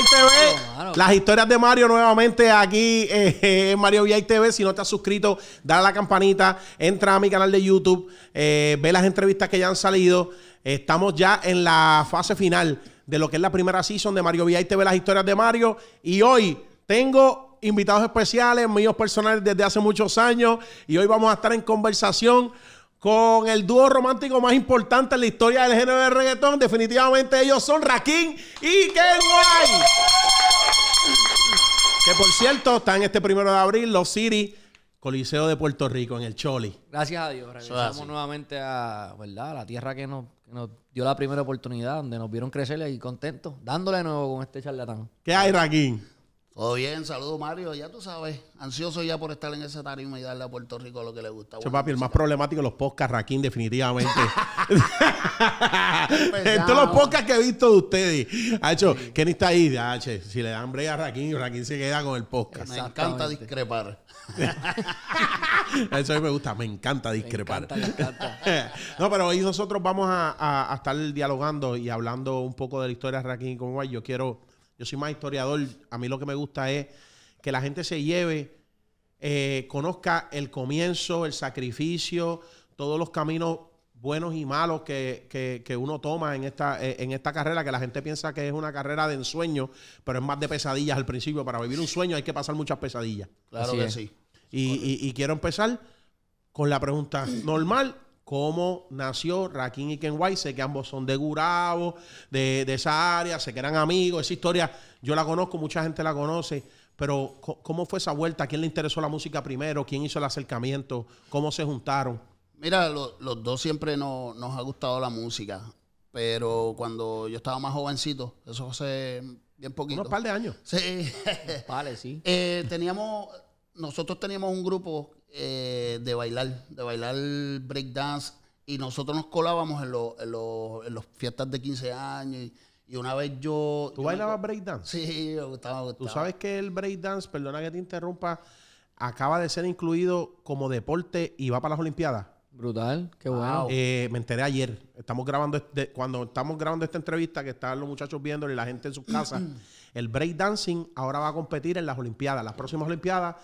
TV. Las historias de Mario nuevamente aquí eh, en Mario VI TV. Si no te has suscrito, dale a la campanita, entra a mi canal de YouTube, eh, ve las entrevistas que ya han salido. Estamos ya en la fase final de lo que es la primera season de Mario VI TV, las historias de Mario. Y hoy tengo invitados especiales, míos personales desde hace muchos años. Y hoy vamos a estar en conversación con el dúo romántico más importante en la historia del género del reggaetón. Definitivamente ellos son Raquín y Ken Que por cierto, están este primero de abril los City Coliseo de Puerto Rico en el Choli. Gracias a Dios. Regresamos nuevamente a, ¿verdad? la tierra que nos, que nos, dio la primera oportunidad, donde nos vieron crecer y contentos, dándole nuevo con este charlatán. ¿Qué hay, Raquín? Todo bien, saludos Mario, ya tú sabes, ansioso ya por estar en ese tarima y darle a Puerto Rico lo que le gusta. Che, papi, el pues más problemático los podcasts, Raquín, definitivamente. Estos todos los podcasts que he visto de ustedes, hecho que ¿quién está ahí, si le dan break a Raquín, Raquín se queda con el podcast. Me encanta discrepar. Eso a mí me gusta, me encanta discrepar. no, pero hoy nosotros vamos a, estar dialogando y hablando un poco de la historia de Raquín y cómo Yo quiero yo soy más historiador. A mí lo que me gusta es que la gente se lleve, eh, conozca el comienzo, el sacrificio, todos los caminos buenos y malos que, uno toma en esta, eh, en esta carrera, que la gente piensa que es una carrera de ensueño, pero es más de pesadillas al principio. Para vivir un sueño hay que pasar muchas pesadillas. Claro que sí. Y, y quiero empezar con la pregunta normal cómo nació Rakim y Ken White. Sé que ambos son de Gurabo, de, esa área, sé que eran amigos. Esa historia yo la conozco, mucha gente la conoce. Pero, ¿cómo fue esa vuelta? ¿Quién le interesó la música primero? ¿Quién hizo el acercamiento? ¿Cómo se juntaron? Mira, los dos siempre nos ha gustado la música. Pero cuando yo estaba más jovencito, eso hace bien poquito. Unos par de años. Sí. Vale, sí. Eh, teníamos, nosotros teníamos un grupo eh, de bailar, de bailar breakdance. Y nosotros nos colábamos en, los, fiestas de 15 años. Y, una vez yo. ¿Tú bailabas breakdance? Sí, me gustaba, Tú sabes que el breakdance, perdona que te interrumpa, acaba de ser incluido como deporte y va para las Olimpiadas. Brutal, qué bueno. Eh, me enteré ayer. Estamos grabando este, cuando estamos grabando esta entrevista que están los muchachos viéndolo y la gente en sus casas. el breakdancing ahora va a competir en las Olimpiadas. Las próximas Olimpiadas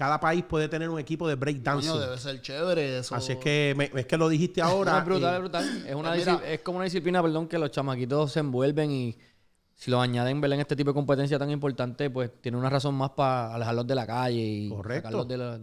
cada país puede tener un equipo de breakdancing. debe ser chévere Así es que, es que lo dijiste ahora. es brutal, brutal. Eh, es, como una disciplina, perdón, que los chamaquitos se envuelven y si lo añaden ¿verdad? en este tipo de competencia tan importante, pues tiene una razón más para alejarlos de la calle y de,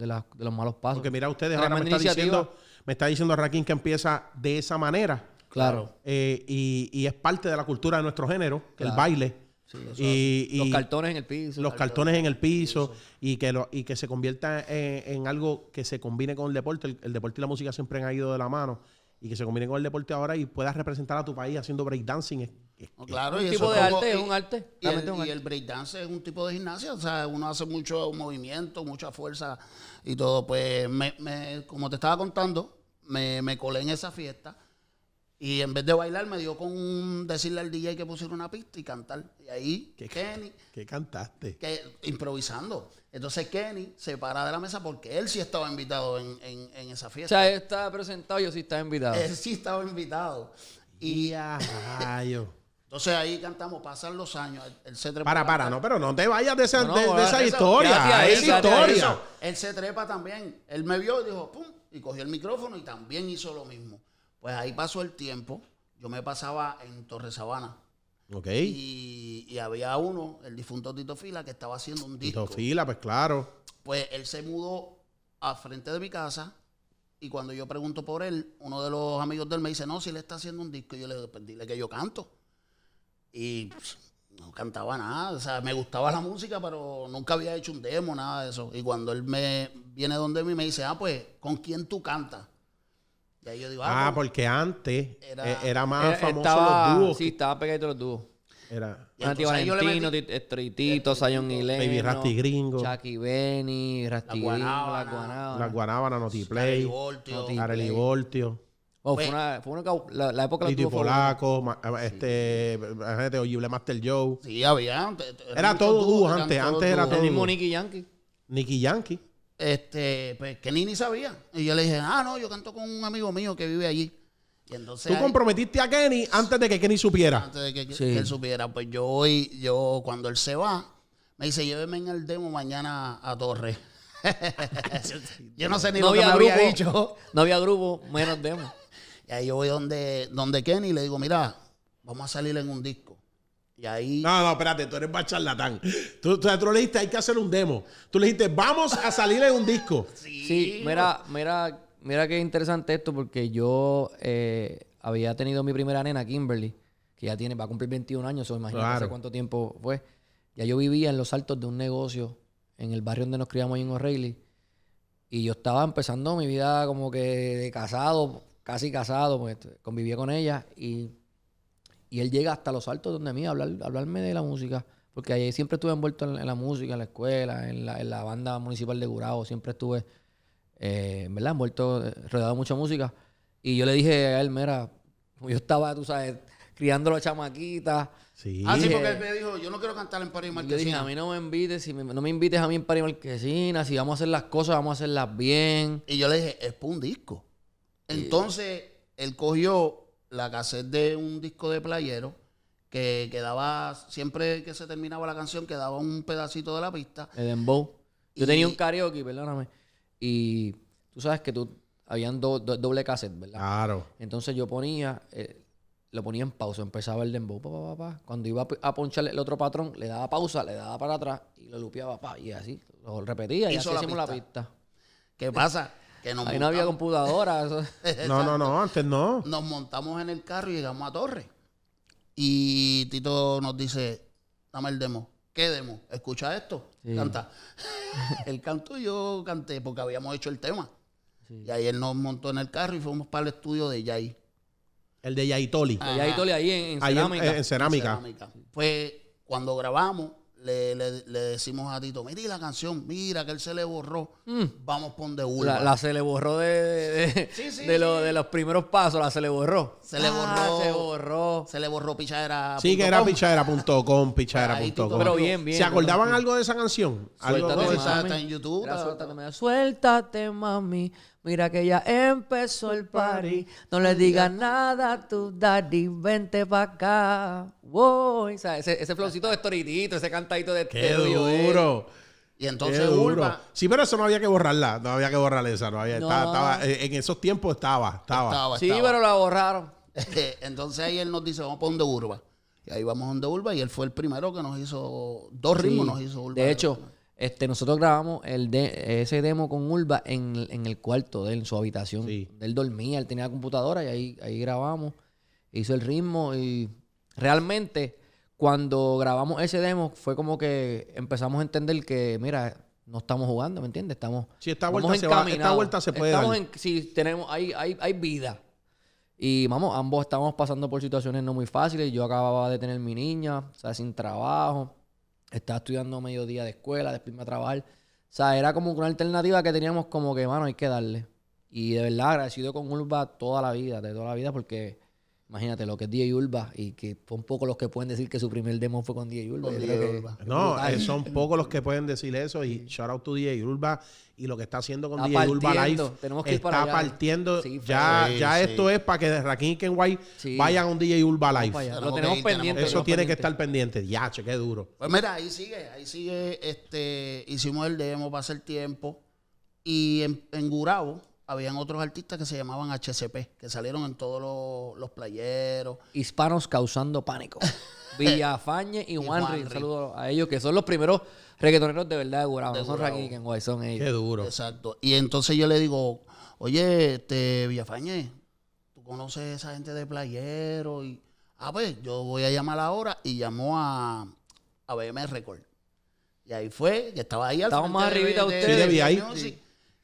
los malos pasos. Porque mira, ustedes ahora me está, diciendo, me está diciendo Raquín que empieza de esa manera. Claro. Eh, y, es parte de la cultura de nuestro género, el baile los, y, los cartones en el piso. Los cartones, en el piso, Y, que lo, y que se convierta en, algo que se combine con el deporte. El, deporte y la música siempre han ido de la mano. Y que se combine con el deporte ahora y puedas representar a tu país haciendo breakdancing. Es, claro, un tipo de arte, es un arte. Y el, break breakdance es un tipo de gimnasia. O sea, uno hace mucho movimiento, mucha fuerza y todo. Pues, me, como te estaba contando, me, me colé en esa fiesta y en vez de bailar, me dio con decirle al DJ que pusiera una pista y cantar. Y ahí, ¿Qué, Kenny. ¿Qué cantaste? Que, improvisando. Entonces Kenny se para de la mesa porque él sí estaba invitado en, esa fiesta. O sea, él estaba presentado, y yo sí estaba invitado. Él sí estaba invitado. Y. yo Entonces ahí cantamos, pasan los años. él se trepa para, para, no, pero no te vayas de esa, de, historia. esa historia. Él se trepa también. Él me vio y dijo, pum, y cogió el micrófono y también hizo lo mismo. Pues ahí pasó el tiempo. Yo me pasaba en Torre Sabana. Ok. Y, había uno, el difunto Tito Fila, que estaba haciendo un disco. Tito Fila, pues claro. Pues él se mudó a frente de mi casa. Y cuando yo pregunto por él, uno de los amigos de él me dice, no, si le está haciendo un disco. Y yo le dije, pues que yo canto. Y pues, no cantaba nada. O sea, me gustaba la música, pero nunca había hecho un demo, nada de eso. Y cuando él me viene donde mí me dice, ah, pues, ¿con quién tú cantas? ah, ah porque antes era, eh, más famoso los dúos. Sí, estaba pegadito los dúos. Era. Nati Valentino, Estritito, Sayon y Baby Rasty Gringo. Chucky Benny, Rasty La Guanábana. La Guanábana, Notiplay. Areli Voltio. Oh, pues, fue, una, fue una, la, la época de los Polaco, ma, eh, este, sí. Ojible Master Joe. Sí, había. Era todo dúos antes, antes era todo. El Nicky Yankee. Nicky Yankee este, pues Kenny ni sabía. Y yo le dije, ah, no, yo canto con un amigo mío que vive allí. Y entonces, Tú comprometiste a Kenny antes de que Kenny supiera. Antes de que, él supiera. Pues yo hoy, yo cuando él se va, me dice, lléveme en el demo mañana a Torre. yo no sé ni lo había que me grupo, dicho. No había grupo, menos demo. Y ahí yo voy donde, donde Kenny le digo, mira, vamos a salir en un disco. Y ahí. No, no, espérate, tú eres más charlatán. Tú, le dijiste, hay que hacer un demo. Tú le dijiste, vamos a salir en un disco. sí. mira, mira, mira qué interesante esto, porque yo eh, había tenido mi primera nena, Kimberly, que ya tiene, va a cumplir 21 años, o imagínate cuánto tiempo fue. Ya yo vivía en los altos de un negocio en el barrio donde nos criamos en O'Reilly. Y yo estaba empezando mi vida como que de casado, casi casado, pues, convivía con ella y y él llega hasta los altos donde mí a, hablar, hablarme de la música. Porque ahí siempre estuve envuelto en, la música, en la escuela, en la, banda municipal de Gurao. Siempre estuve, eh, ¿verdad? Envuelto, eh, rodeado de mucha música. Y yo le dije a él, mira, yo estaba, tú sabes, criando a chamaquitas. Sí. Ah, sí, porque él me dijo, yo no quiero cantar en París Marquesina. Yo dije, a mí no me invites, si no me invites a mí en París Marquesina, si vamos a hacer las cosas, vamos a hacerlas bien. Y yo le dije, es por un disco. Entonces, él cogió la cassette de un disco de playero que quedaba, siempre que se terminaba la canción, quedaba un pedacito de la pista. El dembow. Yo tenía un karaoke, perdóname. Y tú sabes que tú, habían do, doble cassette, ¿verdad? Claro. Entonces yo ponía, eh, lo ponía en pausa, empezaba el dembow, pa, pa, pa, Cuando iba a poncharle el otro patrón, le daba pausa, le daba para atrás y lo lupeaba, pa, y así, lo repetía y, eso así la la pista. ¿Qué pasa? Ahí no había computadora. no, no, no, antes no. Nos montamos en el carro y llegamos a Torre. Y Tito nos dice, dame el demo. ¿Qué demo? Escucha esto, canta. el canto yo canté porque habíamos hecho el tema. Y ahí él nos montó en el carro y fuimos para el estudio de Yay. El de Yaitoli. Toli ahí, en, cerámica. Eh, cuando grabamos, le, decimos a Tito, mira la canción, mira que él se le borró, mm. vamos pon de una. La, se le borró de, de, los primeros pasos, la se le borró. Se le ah, borró. Se le borró pichadera. Sí, que era pichadera.com, pichadera.com. Pero bien, bien. ¿Se acordaban algo de esa canción? en YouTube. Suéltate, mami. Mira que ya empezó el party. No le digas nada a tu daddy. Vente para acá. ese, ese de toritito, ese cantadito de ¡Qué eh. duro! Y entonces Sí, pero eso no había que borrarla. No había que borrar esa. No había, eh, en esos tiempos estaba, estaba. Sí, pero la borraron. Eh, entonces ahí él nos dice, vamos un de Urba. Y ahí vamos donde Urba y él fue el primero que nos hizo, dos ritmos nos hizo Urba. De hecho, este, nosotros grabamos el ese demo con Ulva en, el cuarto de él, en su habitación. Él dormía, él tenía la computadora y ahí, ahí grabamos. Hizo el ritmo y realmente cuando grabamos ese demo fue como que empezamos a entender que, mira, no estamos jugando, ¿me entiendes? Estamos, si esta vuelta, se esta vuelta se puede estamos En, si tenemos, hay, hay, hay vida. Y vamos, ambos estamos pasando por situaciones no muy fáciles. Yo acababa de tener mi niña, o sea, sin trabajo. Estaba estudiando mediodía de escuela, después me a trabajar. O sea, era como una alternativa que teníamos como que, mano, hay que darle. Y de verdad agradecido con Urba toda la vida, de toda la vida, porque Imagínate lo que es DJ Urba y que son pocos los que pueden decir que su primer demo fue con DJ Urba. No, eh, son pocos los que pueden decir eso y shout out to DJ Urba y lo que está haciendo con DJ Urba Live. está partiendo. ya ya esto es para que de Rakim y Kenway vayan a un DJ Urba Live. lo tenemos pendiente. Eso tiene que estar pendiente. Ya, che, qué duro. Pues mira, ahí sigue, ahí sigue. Este, hicimos el demo para hacer tiempo y en, en Gurabo habían otros artistas que se llamaban HCP, que salieron en todos los, playeros. Hispanos causando pánico. Villafañe y, Juan Juanri. Un saludo a ellos, que son los primeros reggaetoneros de verdad de Gurabo. son Raquí son ellos. Qué duro. Exacto. Y entonces yo le digo, oye, este, Villafañe, ¿tú conoces a esa gente de playero? Y, ah, pues, yo voy a llamar ahora. Y llamó a, a BM Record. Y ahí fue, que estaba ahí al Estamos más arribita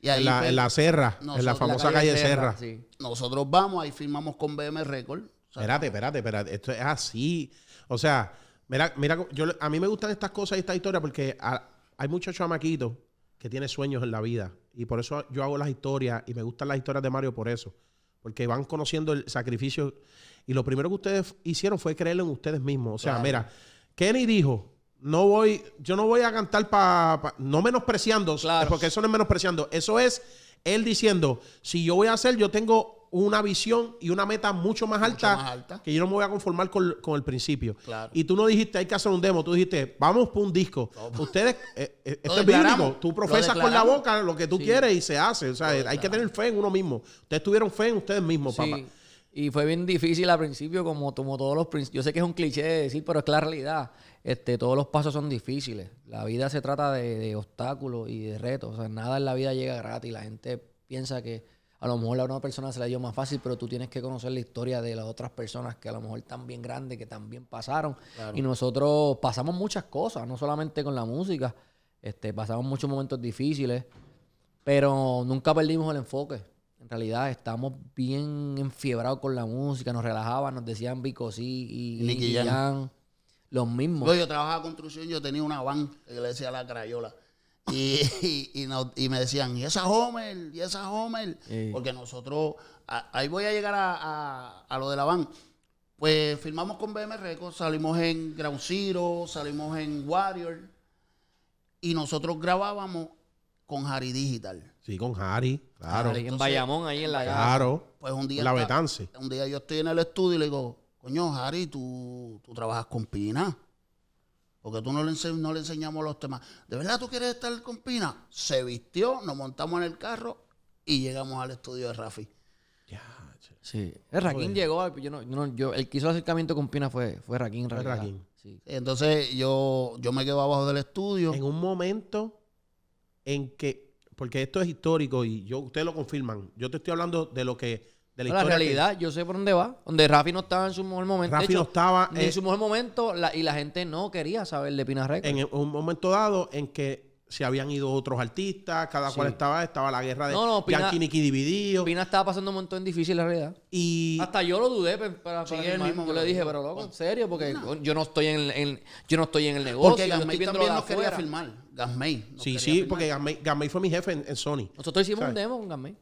en, pues la, Serra, en la famosa calle, Serra. Nosotros vamos, ahí firmamos con BM Record. espérate, espérate, espérate. Esto es así. O sea, mira, mira yo, a mí me gustan estas cosas y esta historia porque hay muchos chamaquitos que tienen sueños en la vida. Y por eso yo hago las historias y me gustan las historias de Mario por eso. Porque van conociendo el sacrificio. Y lo primero que ustedes hicieron fue creerlo en ustedes mismos. O sea, mira, Kenny dijo, no voy, yo no voy a cantar para, pa, no menospreciando, porque eso no es menospreciando, eso es él diciendo, si yo voy a hacer, yo tengo una visión y una meta mucho más, alta, que yo no me voy a conformar con, el principio. Y tú no dijiste, hay que hacer un demo, tú dijiste, vamos por un disco. Ustedes, eh, eh, esto es tú profesas con la boca lo que tú quieres y se hace, o sea, hay que tener fe en uno mismo. Ustedes tuvieron fe en ustedes mismos, papá. Y fue bien difícil al principio, como, como todos los principios. Yo sé que es un cliché de decir, pero es la realidad este, todos los pasos son difíciles. La vida se trata de, obstáculos y de retos. nada en la vida llega gratis. La gente piensa que a lo mejor a una persona se la dio más fácil, pero tú tienes que conocer la historia de las otras personas que a lo mejor también grandes, que también pasaron. Y nosotros pasamos muchas cosas, no solamente con la música. Este, pasamos muchos momentos difíciles, pero nunca perdimos el enfoque. En realidad estábamos bien enfiebrados con la música, nos relajaban, nos decían bico sí y, y, y los mismos. Pues yo, trabajaba trabajaba construcción, yo tenía una van que le decía la crayola. Y, me decían, y esa Homer, y esa Homer. Porque nosotros, ahí voy a llegar a, lo de la van. Pues firmamos con BM Records, salimos en Ground Zero, salimos en Warrior. Y nosotros grabábamos con Harry Digital. Sí, con Harry, claro. en Bayamón, ahí en la Claro. Pues un día. La Betance. Un día yo estoy en el estudio y le digo, coño, Harry, tú, trabajas con Pina. Porque tú no le, enseñamos los temas. ¿De verdad tú quieres estar con Pina? Se vistió, nos montamos en el carro y llegamos al estudio de Rafi. Ya, sí. El eh, Raquín llegó, yo no, el que hizo acercamiento con Pina fue, fue Raquín. Fue Entonces yo, yo me quedo abajo del estudio. En un momento en que, porque esto es histórico y yo, ustedes lo confirman, yo te estoy hablando de lo que la, realidad, yo sé por dónde va. Donde Rafi no estaba en su mejor momento. Rafi no estaba en eh, su mejor momento y la gente no quería saber de Pina Records. En un momento dado en que se habían ido otros artistas, cada cual estaba, estaba la guerra de no, Niki, dividido. Pina estaba pasando un montón difícil la realidad. Y hasta yo lo dudé para, Yo le dije, pero loco, en serio, porque yo no estoy en, en, yo no estoy en el negocio. Porque Gamay también nos quería filmar. Gamay. Sí, sí, porque Gasmay fue mi jefe en, Sony. Nosotros hicimos un demo con Gasmay.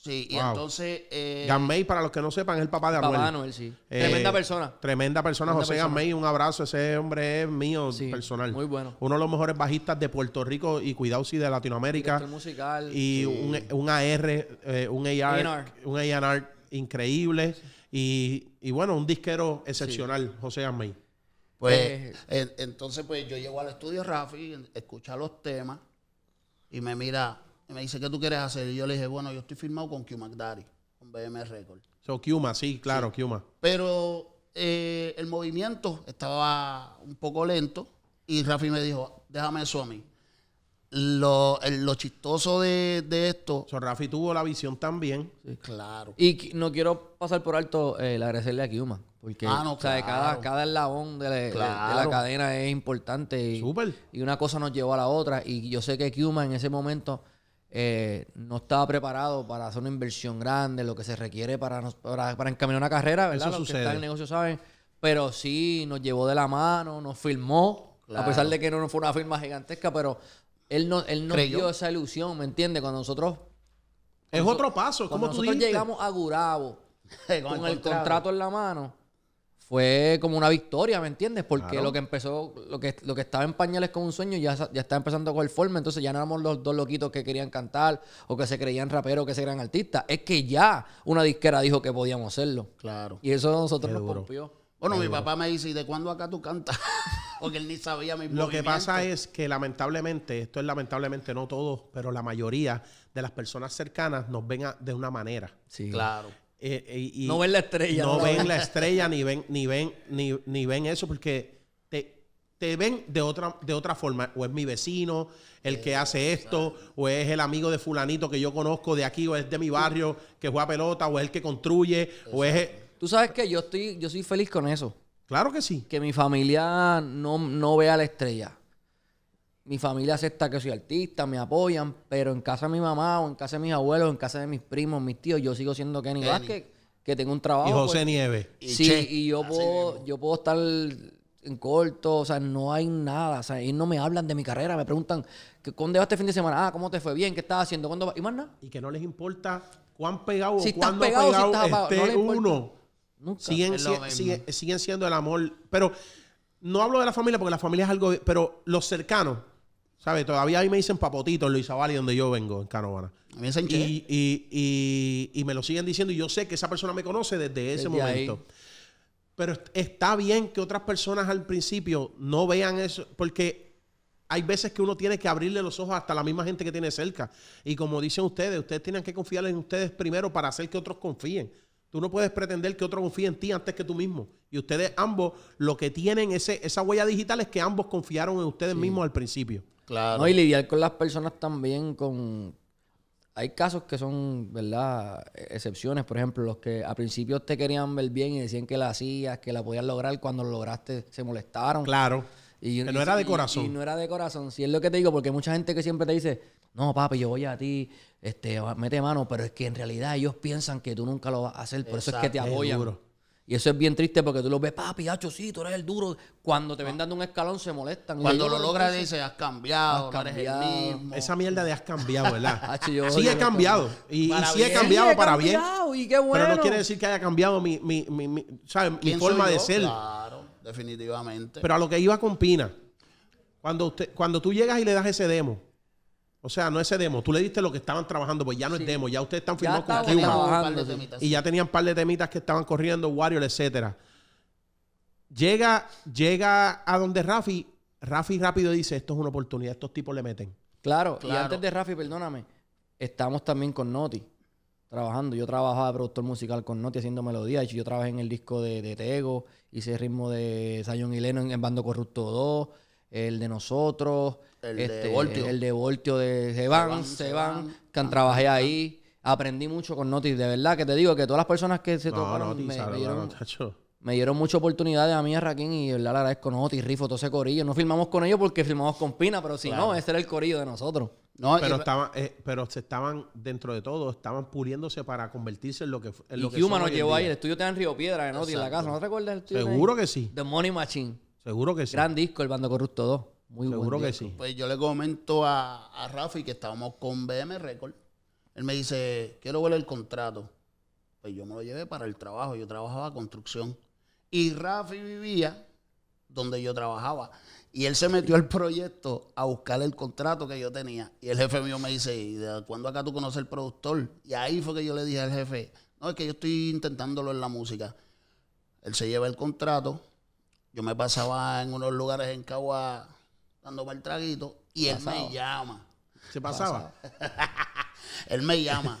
Sí, y entonces. Eh, para los que no sepan, es el papá de Anuel. Papá sí. Eh, tremenda persona. Tremenda persona, José Gamay. Un abrazo, ese hombre es mío personal. Muy bueno. Uno de los mejores bajistas de Puerto Rico y cuidado, sí, de Latinoamérica. musical. Y un, un, AR, eh, un AR, un AR increíble. Y, bueno, un disquero excepcional, José Gamay. Pues, eh, entonces, pues yo llego al estudio Rafi, escucha los temas y me mira y me dice, ¿qué tú quieres hacer? Y yo le dije, bueno, yo estoy firmado con Kuma Dari con BM Record. So, sí, claro, sí. Pero eh, el movimiento estaba un poco lento y Rafi me dijo, déjame eso a mí. Lo, chistoso de, de esto... So, Rafi tuvo la visión también. Sí. Claro. Y no quiero pasar por alto el agradecerle a Kiuma. Porque ah, cada, cada eslabón de la, cadena es importante. Y, Súper. y una cosa nos llevó a la otra. Y yo sé que Kiuma en ese momento eh, no estaba preparado para hacer una inversión grande, lo que se requiere para, para, encaminar una carrera, ¿verdad? Eso Los el negocio saben. Pero sí, nos llevó de la mano, nos firmó, a pesar de que no, fue una firma gigantesca, pero él, no, él nos dio esa ilusión, ¿me entiendes? Cuando nosotros... Es otro paso, como tú nosotros llegamos a Gurabo con, el contrato en la mano, fue como una victoria, ¿me entiendes? Porque lo que empezó, lo que, lo que estaba en pañales con un sueño ya, ya estaba empezando a coger forma, entonces ya no éramos los dos loquitos que querían cantar o que se creían raperos o que se creían artistas. Es que ya una disquera dijo que podíamos hacerlo. Claro. Y eso nosotros nos rompió. Bueno, mi papá me dice, ¿y de cuándo acá tú cantas? Porque él ni sabía mi Lo que pasa es que lamentablemente, esto es lamentablemente no todos, pero la mayoría de las personas cercanas nos ven de una manera. Sí. Claro. Eh, eh, no ven la estrella. No, ven la estrella, ni ven, ni ven, ni, ven eso, porque te, te, ven de otra, de otra forma. O es mi vecino, el que eh, hace esto, o es el amigo de fulanito que yo conozco de aquí, o es de mi barrio que juega pelota, o es el que construye, o es. Tú sabes que yo estoy, yo soy feliz con eso. Claro que sí. Que mi familia no, no vea la estrella mi familia acepta que soy artista, me apoyan, pero en casa de mi mamá o en casa de mis abuelos, en casa de mis primos, mis tíos, yo sigo siendo Kenny, Kenny. Vázquez, que tengo un trabajo. Y José pues, Nieves. sí, y yo puedo, yo puedo estar en corto, o sea, no hay nada, o sea, ellos no me hablan de mi carrera, me preguntan, ¿cuándo vas este fin de semana? Ah, ¿cómo te fue bien? ¿Qué estás haciendo? ¿Cuándo Y más nada. Y que no les importa cuán pegado si o cuándo pegado, esté uno. Nunca. Siguen, siguen siendo el amor, pero no hablo de la familia porque la familia es algo, pero los cercanos, ¿Sabes? Todavía ahí me dicen papotito en Luis Avali, donde yo vengo, en Canovana. y, y, y, me lo siguen diciendo y yo sé que esa persona me conoce desde ese momento. Pero está bien que otras personas al principio no vean eso, porque hay veces que uno tiene que abrirle los ojos hasta la misma gente que tiene cerca. Y como dicen ustedes, ustedes tienen que confiar en ustedes primero para hacer que otros confíen. Tú no puedes pretender que otro confíe en ti antes que tú mismo. Y ustedes ambos, lo que tienen ese, esa huella digital es que ambos confiaron en ustedes mismos al principio. Claro. No, y lidiar con las personas también con... Hay casos que son, ¿verdad? E, excepciones, por ejemplo, los que al principio te querían ver bien y decían que la hacías, que la podías lograr, cuando lo lograste se molestaron. Claro. Y, que no era de corazón. Y, no era de corazón. Si es lo que te digo, porque mucha gente que siempre te dice, no, papi, yo voy a ti, este, mete mano, pero es que en realidad ellos piensan que tú nunca lo vas a hacer, por eso es que te apoyan. Y eso es bien triste porque tú lo ves, papi, hacho, sí, tú eres el duro. Cuando te ven ah. dando un escalón se molestan. Cuando lo logras dices, has cambiado, Esa mierda de has cambiado, ¿verdad? sí, he cambiado. Y, sí he cambiado. para bien. Y qué Pero no quiere decir que haya cambiado mi, forma de ser. Claro, definitivamente. Pero a lo que iba con Pina, cuando, usted, cuando tú llegas y le das ese demo, o sea, no ese demo. Tú le diste lo que estaban trabajando, pues ya no es demo. Ya ustedes están firmados con Cuba. Y ya tenían un par de temitas que estaban corriendo, Wario, etcétera. Llega, llega a donde Rafi. Rafi rápido dice, esto es una oportunidad. Estos tipos le meten. Claro. Y antes de Rafi, perdóname, estamos también con Noti trabajando. Yo trabajaba de productor musical con Noti haciendo melodías. Yo trabajé en el disco de, de Tego. Hice el ritmo de Sayon y Leno en Bando Corrupto 2 el de nosotros, el de este, Voltio, el de Voltio de Seban, Seban, que trabajé ahí. Aprendí mucho con Notis, de verdad que te digo que todas las personas que se no, tocaron me, dieron, me dieron muchas oportunidades a mí a Raquín y de verdad le agradezco Notis, Rifo, todo ese corillo. No filmamos con ellos porque filmamos con Pina, pero si no, ese era el corillo de nosotros. No, pero, estaban, eh, pero se estaban, dentro de todo, estaban puliéndose para convertirse en lo que en lo Y que nos llevó ahí, el estudio de en Río Piedra, de Notis, en la casa. ¿No te acuerdas el estudio? Seguro que sí. The Money Machine. Seguro que sí. Gran disco, El Bando Corrupto 2. Muy Seguro que sí. Pues yo le comento a, a Rafi que estábamos con BM Record. Él me dice, quiero ver el contrato. Pues yo me lo llevé para el trabajo. Yo trabajaba construcción. Y Rafi vivía donde yo trabajaba. Y él se metió al proyecto a buscar el contrato que yo tenía. Y el jefe mío me dice, ¿y de cuándo acá tú conoces el productor? Y ahí fue que yo le dije al jefe, no, es que yo estoy intentándolo en la música. Él se lleva el contrato, yo me pasaba en unos lugares en Cagua dando mal traguito y él me llama. ¿Se pasaba? él me llama.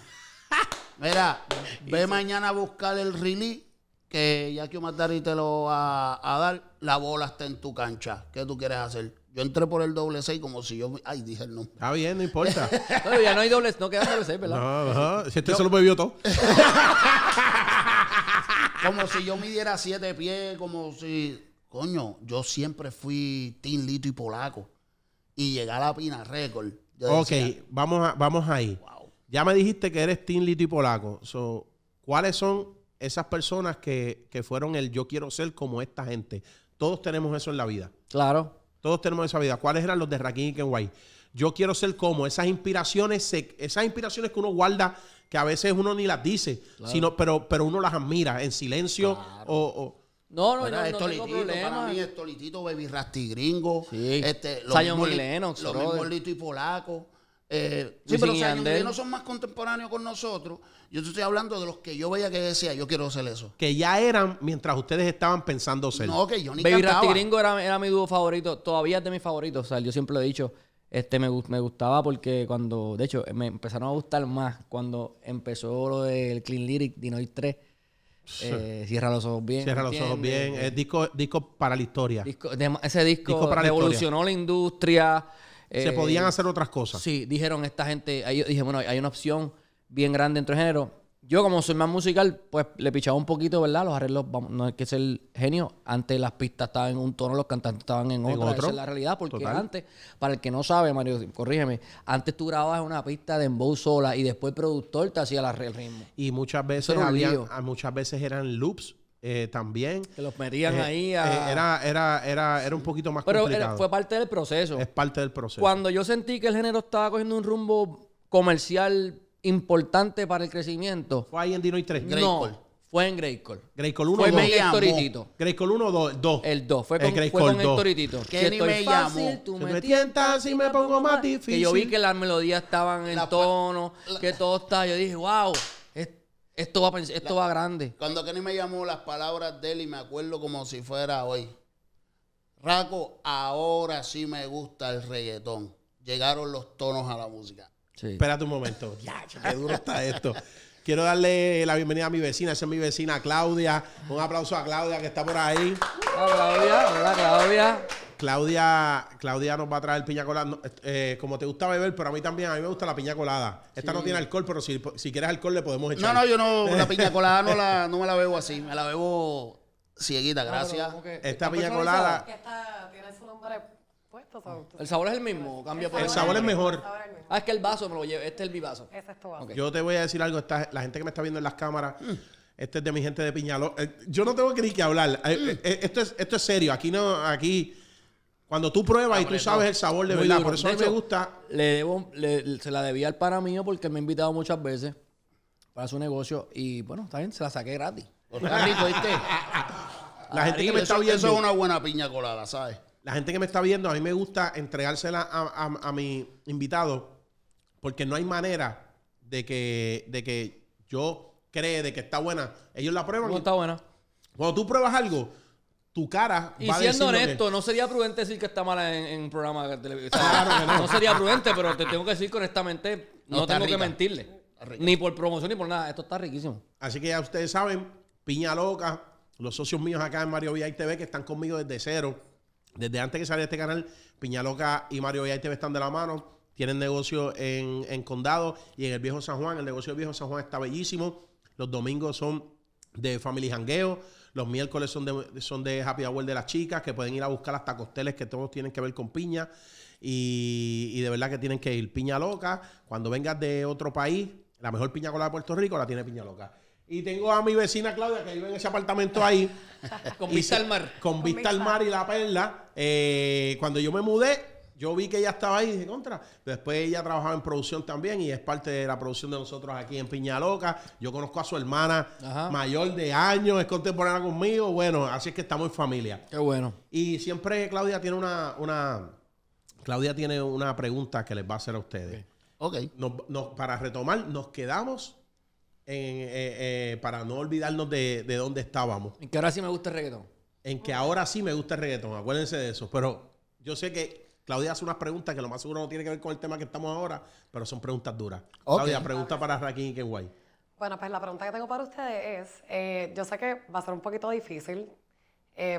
Mira, ve mañana a buscar el Rini que ya que Matari te lo va a dar. La bola está en tu cancha. ¿Qué tú quieres hacer? Yo entré por el doble 6 como si yo. Ay, dije el nombre. Está bien, no importa. no, ya no hay doble, no queda doble 6, ¿verdad? No, Si este se lo bebió todo. como si yo midiera 7 pies, como si coño, yo siempre fui Team Lito y Polaco. Y llegar a la Pina récord. ok, vamos, a, vamos ahí. Ya me dijiste que eres Team Lito y Polaco. ¿Cuáles son esas personas que, que fueron el yo quiero ser como esta gente? Todos tenemos eso en la vida. Claro. Todos tenemos esa vida. ¿Cuáles eran los de Rakim y Kenway? Yo quiero ser como esas inspiraciones, esas inspiraciones que uno guarda, que a veces uno ni las dice, sino, pero, pero uno las admira en silencio o no, no, no, no tengo problema. Para mí es Tolitito, Baby Rasti Gringo. Sí. Este, los muy mismos, y Los Lito y Polaco. Eh, sí, pero Zion y no son más contemporáneos con nosotros. Yo estoy hablando de los que yo veía que decía, yo quiero hacer eso. Que ya eran mientras ustedes estaban pensando ser. No, que yo ni Baby cantaba. Rasti Gringo era, mi dúo favorito. Todavía es de mis favoritos. O sea, yo siempre lo he dicho. Este, me, me gustaba porque cuando... De hecho, me empezaron a gustar más cuando empezó lo del Clean Lyric, Dinoid 3 eh, cierra los ojos bien. Cierra los ojos bien. disco, disco para la historia. ese disco, para revolucionó la, la industria. Se eh, podían hacer otras cosas. Sí, dijeron esta gente. dije, bueno, hay una opción bien grande entre género. Yo, como soy más musical, pues le pichaba un poquito, ¿verdad? Los arreglos, vamos, no hay que ser genio. Antes las pistas estaban en un tono, los cantantes estaban en otro. Esa es la realidad, porque antes, para el que no sabe, Mario, corrígeme, antes tú grababas una pista de voz sola y después el productor te hacía el ritmo. Y muchas veces ah, muchas veces eran loops eh, también. Que los metían eh, ahí eh, a... era, era, era, era un poquito más complicado. Pero fue parte del proceso. Es parte del proceso. Cuando yo sentí que el género estaba cogiendo un rumbo comercial importante para el crecimiento. Fue ahí en Dinoy 3. No, fue en Great Cole. 1 fue 2. Héctor y Tito. Great 1 o 2, 2. El 2. Fue El eh, con, fue con 2. Héctor y Tito. Que Kenny me fácil, llamó. tú Si me tientas y me pongo más difícil. Que yo vi que las melodías estaban en La tono, que todo está. Yo dije, wow, esto va, esto va grande. Cuando Kenny me llamó las palabras de él y me acuerdo como si fuera hoy. Raco, ahora sí me gusta el reggaetón. Llegaron los tonos a la música. Espérate un momento. qué duro está esto. Quiero darle la bienvenida a mi vecina, esa es mi vecina Claudia. Un aplauso a Claudia que está por ahí. Hola Claudia, hola Claudia. Claudia, nos va a traer el piña colada. Eh, eh, como te gusta beber, pero a mí también, a mí me gusta la piña colada. Esta no tiene alcohol, pero si, quieres alcohol le podemos echar. No, no, yo no, la piña colada no, me la bebo así, me la bebo cieguita, ah, gracias. Esta piña colada... El sabor es el mismo, cambia por El sabor es mejor. es Ah, es que el vaso me lo llevo, este es el vivazo Yo te voy a decir algo, esta- la gente que me está viendo en las cámaras, este es de mi gente de piñalo eh, yo no tengo que ni que hablar. Eh, eh, esto, es, esto es serio. Aquí no, aquí, cuando tú pruebas y tú sabes el sabor de verdad, por eso me gusta. Le debo, se la debía al para mío porque me ha invitado muchas veces para su negocio y bueno, también se la saqué gratis. La gente que me está viendo. Eso es una buena piña colada, ¿sabes? la gente que me está viendo, a mí me gusta entregársela a, a, mi invitado porque no hay manera de que, de que yo cree de que está buena. Ellos la prueban. No está buena. Cuando tú pruebas algo, tu cara. Y siendo honesto, no sería prudente decir que está mala en, un programa de televisión. no. sería prudente, pero te tengo que decir honestamente, no, tengo que mentirle. Ni por promoción ni por nada. Esto está riquísimo. Así que ya ustedes saben, Piña Loca, los socios míos acá en Mario y TV que están conmigo desde cero. Desde antes que salió este canal, Piña Loca y Mario ITV están de la mano. Tienen negocio en, Condado y en el Viejo San Juan. El negocio del Viejo San Juan está bellísimo. Los domingos son de Family jangueo, Los miércoles son de, son de Happy Hour de las chicas, que pueden ir a buscar hasta costeles que todos tienen que ver con piña. Y, y de verdad que tienen que ir. Piña Loca, cuando vengas de otro país, la mejor piña colada de Puerto Rico la tiene Piña Loca. Y tengo a mi vecina Claudia que vive en ese apartamento ahí. con vista al mar. Con, vista al mar y la perla. Eh, cuando yo me mudé, yo vi que ella estaba ahí y dije, contra. Después ella trabajaba en producción también y es parte de la producción de nosotros aquí en Piñaloca. Yo conozco a su hermana mayor de años, es contemporánea conmigo. Bueno, así es que estamos en familia. Qué bueno. Y siempre Claudia tiene una, una, Claudia tiene una pregunta que les va a hacer a ustedes. Ok. okay. para retomar, nos quedamos eh, eh, para no olvidarnos de, dónde estábamos. En que ahora sí me gusta el reggaetón. En que ahora sí me gusta el reggaetón, acuérdense de eso. Pero yo sé que Claudia hace unas preguntas que lo más seguro no tiene que ver con el tema que estamos ahora, pero son preguntas duras. Claudia, pregunta para Raquín y guay. Bueno, pues la pregunta que tengo para ustedes es, eh, yo sé que va a ser un poquito difícil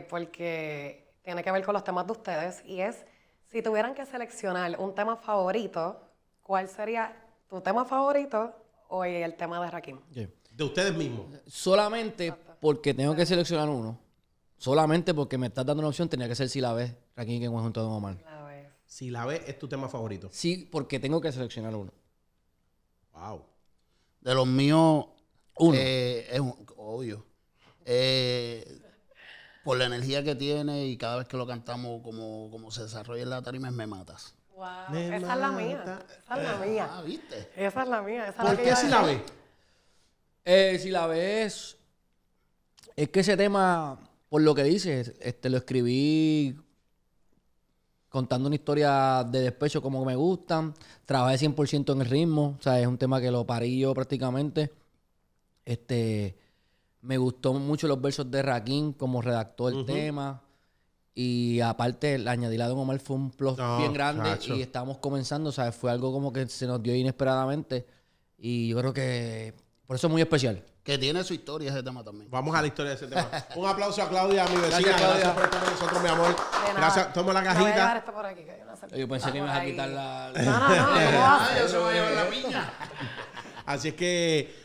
porque tiene que ver con los temas de ustedes y es, si tuvieran que seleccionar un tema favorito, ¿cuál sería tu tema favorito Oye, el tema de Rakim. De ustedes mismos. Solamente porque tengo que seleccionar uno. Solamente porque me estás dando una opción, tenía que ser si la ves, Rakim que en junto a Don Omar. Si la ves es tu tema favorito. Sí, porque tengo que seleccionar uno. Wow. De los míos, uno. Eh, es obvio. Eh, por la energía que tiene y cada vez que lo cantamos, como, como se desarrolla en la tarima, me matas. Eh, ah, esa es la mía. Esa es la mía. ¿viste? Esa es la mía. Esa ¿Por qué si la ves? Eh, si la ves, es que ese tema, por lo que dices, este, lo escribí contando una historia de despecho como me gustan. Trabajé 100% en el ritmo. O sea, es un tema que lo parí yo prácticamente. Este, me gustó mucho los versos de Raquín como redactó el tema. Y aparte, el a Don Omar fue un plus bien grande y estábamos comenzando, ¿sabes? Fue algo como que se nos dio inesperadamente. Y yo creo que por eso es muy especial. Que tiene su historia ese tema también. Vamos a la historia de ese tema. Un aplauso a Claudia, mi vecina. Gracias, Claudia. por estar con nosotros, mi amor. Gracias. tomo la cajita. Voy a dejar esto por aquí, que yo, no yo pensé que ibas a quitar la... No, no, no. yo ah, se voy a llevar la piña. Así es que...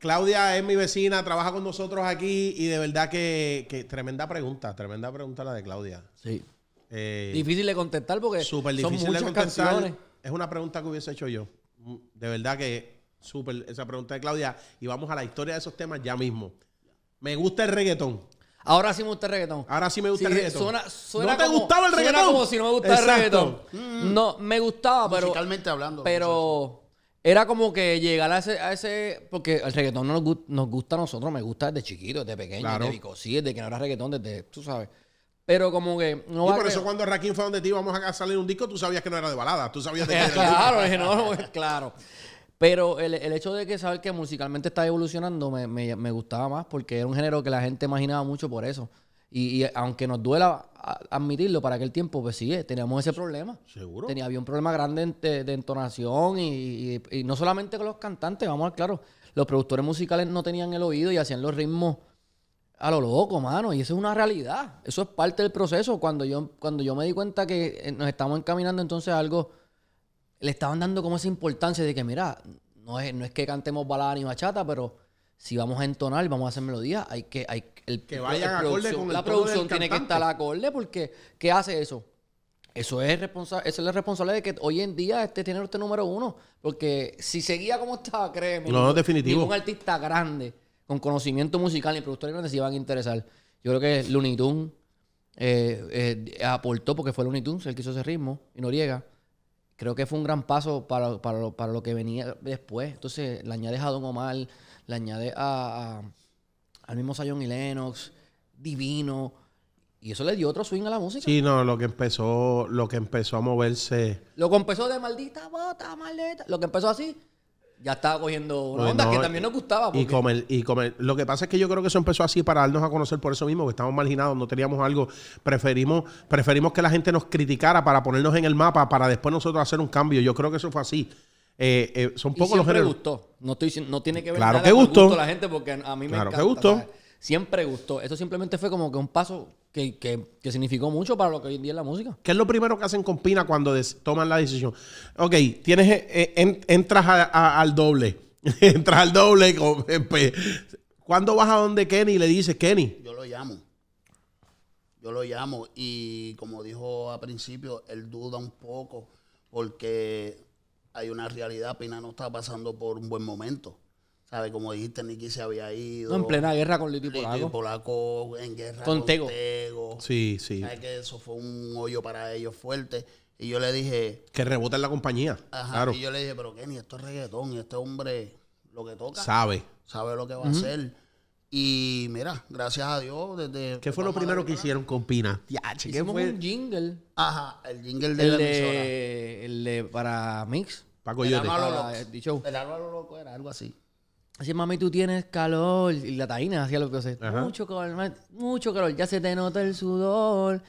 Claudia es mi vecina, trabaja con nosotros aquí y de verdad que, tremenda pregunta, tremenda pregunta la de Claudia. Sí. Eh, difícil de contestar porque difícil son muchas de Es una pregunta que hubiese hecho yo. Mm, de verdad que súper esa pregunta de Claudia y vamos a la historia de esos temas ya mismo. Me gusta el reggaetón. Ahora sí me gusta el reggaetón. Ahora sí me gusta el reggaetón. ¿No te gustaba el reggaetón? como si no me gustaba el reggaetón. Mm. No, me gustaba, pero... Musicalmente hablando. Pero... Era como que llegar a ese, Porque el reggaetón no nos, gusta a nosotros, me gusta desde chiquito, desde pequeño, desde desde que no era reggaetón, desde. Tú sabes. Pero como que. No y por eso, cuando Rakim fue donde te íbamos a salir un disco, tú sabías que no era de balada, tú sabías de que Claro, era no, pues, claro. Pero el, el, hecho de que saber que musicalmente está evolucionando me, me, me gustaba más porque era un género que la gente imaginaba mucho por eso. Y, aunque nos duela admitirlo, para aquel tiempo, pues sí, eh, teníamos ese problema. Seguro. Tenía, había un problema grande de, entonación y, no solamente con los cantantes, vamos a claro, los productores musicales no tenían el oído y hacían los ritmos a lo loco, mano. Y eso es una realidad. Eso es parte del proceso. Cuando yo, cuando yo me di cuenta que eh, nos estamos encaminando entonces a algo, le estaban dando como esa importancia de que, mira, no es, no es que cantemos balada ni bachata, pero si vamos a entonar, vamos a hacer melodía, hay que... Hay, el, que acorde La producción tiene que estar acorde porque ¿qué hace eso? Eso es responsable, eso es responsable de que hoy en día este tiene este número uno. Porque si seguía como estaba, créeme. No, no, definitivo. Un artista grande, con conocimiento musical y productores grandes se iban a interesar. Yo creo que Looney Tunes eh, eh, aportó, porque fue Looney Tunes el que hizo ese ritmo, y Noriega. Creo que fue un gran paso para, para lo que venía después. Entonces, le añade a Don Omar le añade a, al mismo Sayon y Lennox, Divino. Y eso le dio otro swing a la música. Sí, no, lo que empezó, lo que empezó a moverse. Lo que empezó de maldita bota, maldita. Lo que empezó así, ya estaba cogiendo una pues que también nos gustaba. Y, comer, y comer. Lo que pasa es que yo creo que eso empezó así para darnos a conocer por eso mismo, que estábamos marginados, no teníamos algo. Preferimos, preferimos que la gente nos criticara para ponernos en el mapa, para después nosotros hacer un cambio. Yo creo que eso fue así. Eh, eh, son pocos los géneros. gustó. No, no tiene que ver claro nada gustó. la gente porque a mí me gustó. siempre gustó. Eso simplemente fue como que un paso que, significó mucho para lo que hoy en día es la música. ¿Qué es lo primero que hacen con Pina cuando toman la decisión? Ok, tienes, eh, entras al doble. entras al doble. Con, ¿Cuándo vas a donde Kenny y le dices Kenny? Yo lo llamo. Yo lo llamo y como dijo al principio, él duda un poco porque hay una realidad. Pina no está pasando por un buen momento. ¿Sabe? Como dijiste, Nicky se había ido. en plena guerra con el Polaco. Polaco en guerra con, Tego. Sí, sí. ¿Sabe que eso fue un hoyo para ellos fuerte. Y yo le dije... Que rebota en la compañía. Ajá. Claro. Y yo le dije, pero Kenny, esto es reggaetón. Este hombre, lo que toca... Sabe. Sabe lo que va a hacer y mira, gracias a Dios, desde. ¿Qué fue lo primero que hicieron con Pina? Ya, Hicimos fue? un jingle. Ajá, el jingle de el la emisora. De, el de para Mix. Paco Yo. El, el Álvaro Loco era algo así. Así, mami, tú tienes calor. Y la Taina hacía lo que hace. Mucho calor, mucho calor. Ya se te nota el sudor.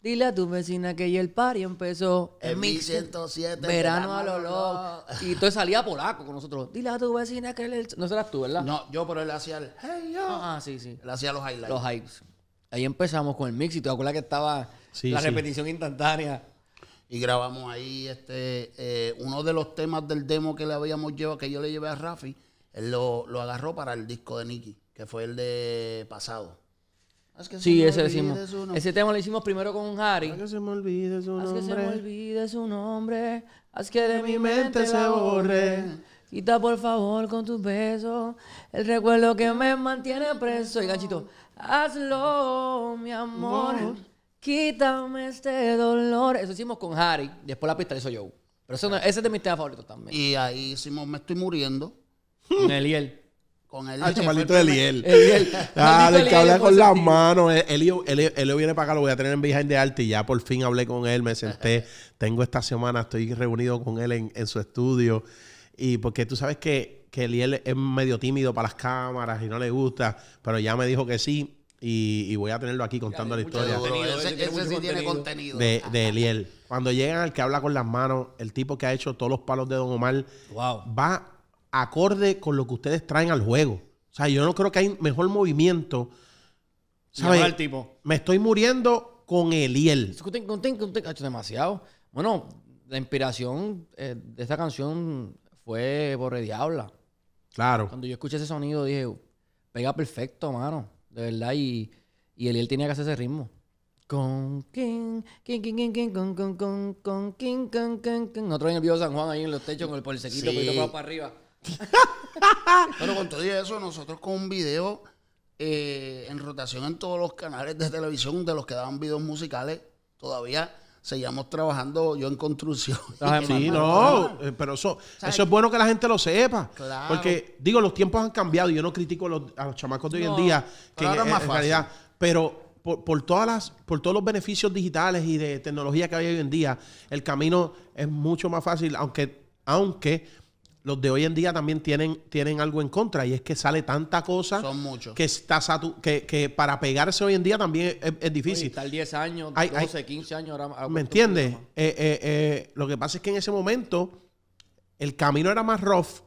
Dile a tu vecina que y el party empezó en, 1107. Verano a lo loco. Y entonces salía polaco con nosotros. Dile a tu vecina que él. No serás tú, ¿verdad? No, yo, pero él hacía el. Hey, yo. Ah, ah sí, sí. Él hacía los highlights. Los Ahí empezamos con el mix y te acuerdas que estaba la repetición instantánea. Y grabamos ahí este eh, uno de los temas del demo que le habíamos llevado, que yo le llevé a Rafi. Él lo, lo agarró para el disco de Nicky, que fue el de pasado sí, ese decimos. Ese tema lo hicimos primero con Harry. Haz que se me olvide su nombre. Haz que se me olvide su nombre. Haz que de, mi mente, se borre. Quita por favor con tus besos el recuerdo que me mantiene preso. Y ganchito, hazlo, mi amor. Quítame este dolor. Eso hicimos con Harry. Después la pista hizo yo. Pero ese es de mis temas favoritos también. Y ahí hicimos Me estoy muriendo. Con con el de Eliel. el que habla con las manos. Eh, Elio, viene para acá, lo voy a tener en Behind de Arte y ya por fin hablé con él, me senté. Tengo esta semana, estoy reunido con él en, su estudio. Y porque tú sabes que, que Eliel es medio tímido para las cámaras y no le gusta, pero ya me dijo que sí. Y, voy a tenerlo aquí contando la historia. Ese, sí tiene contenido. De, Eliel. Cuando llega el que habla con las manos, el tipo que ha hecho todos los palos de Don Omar, va acorde con lo que ustedes traen al juego. O sea, yo no creo que hay mejor movimiento. ¿Sabes? tipo. Me estoy muriendo con Eliel. hecho demasiado. Bueno, la inspiración de esta canción fue Borre Diabla. Claro. Cuando yo escuché ese sonido dije, pega perfecto, mano. De verdad, y, y Eliel tenía que hacer ese ritmo. Con King, King, King, King, con, con, con, con, King, con, con, con. Nosotros en el Vivo San Juan ahí en los techos con el polisequito, sí. para arriba. Pero con todo eso, nosotros con un video eh, en rotación en todos los canales de televisión de los que daban videos musicales, todavía seguíamos trabajando yo en construcción. Ah, sí, no, eh, pero eso, eso es bueno que la gente lo sepa. Porque, digo, los tiempos han cambiado y yo no critico a los, chamacos de hoy en día, que más pero por, por, todas las, por todos los beneficios digitales y de tecnología que hay hoy en día, el camino es mucho más fácil, aunque, aunque los de hoy en día también tienen, tienen algo en contra y es que sale tanta cosa Que, que, para pegarse hoy en día también es, difícil. estar 10 años, 12, 15 años. ¿Me entiendes? Eh, eh, eh, lo que pasa es que en ese momento el camino era más rough,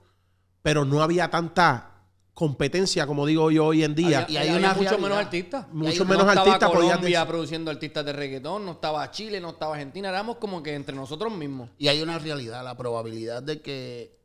pero no había tanta competencia, como digo yo hoy en día. y hay, mucho menos artistas. Mucho menos no artistas. Colombia produciendo artistas de reggaetón, no estaba Chile, no estaba Argentina, éramos como que entre nosotros mismos. Y hay una realidad, la probabilidad de que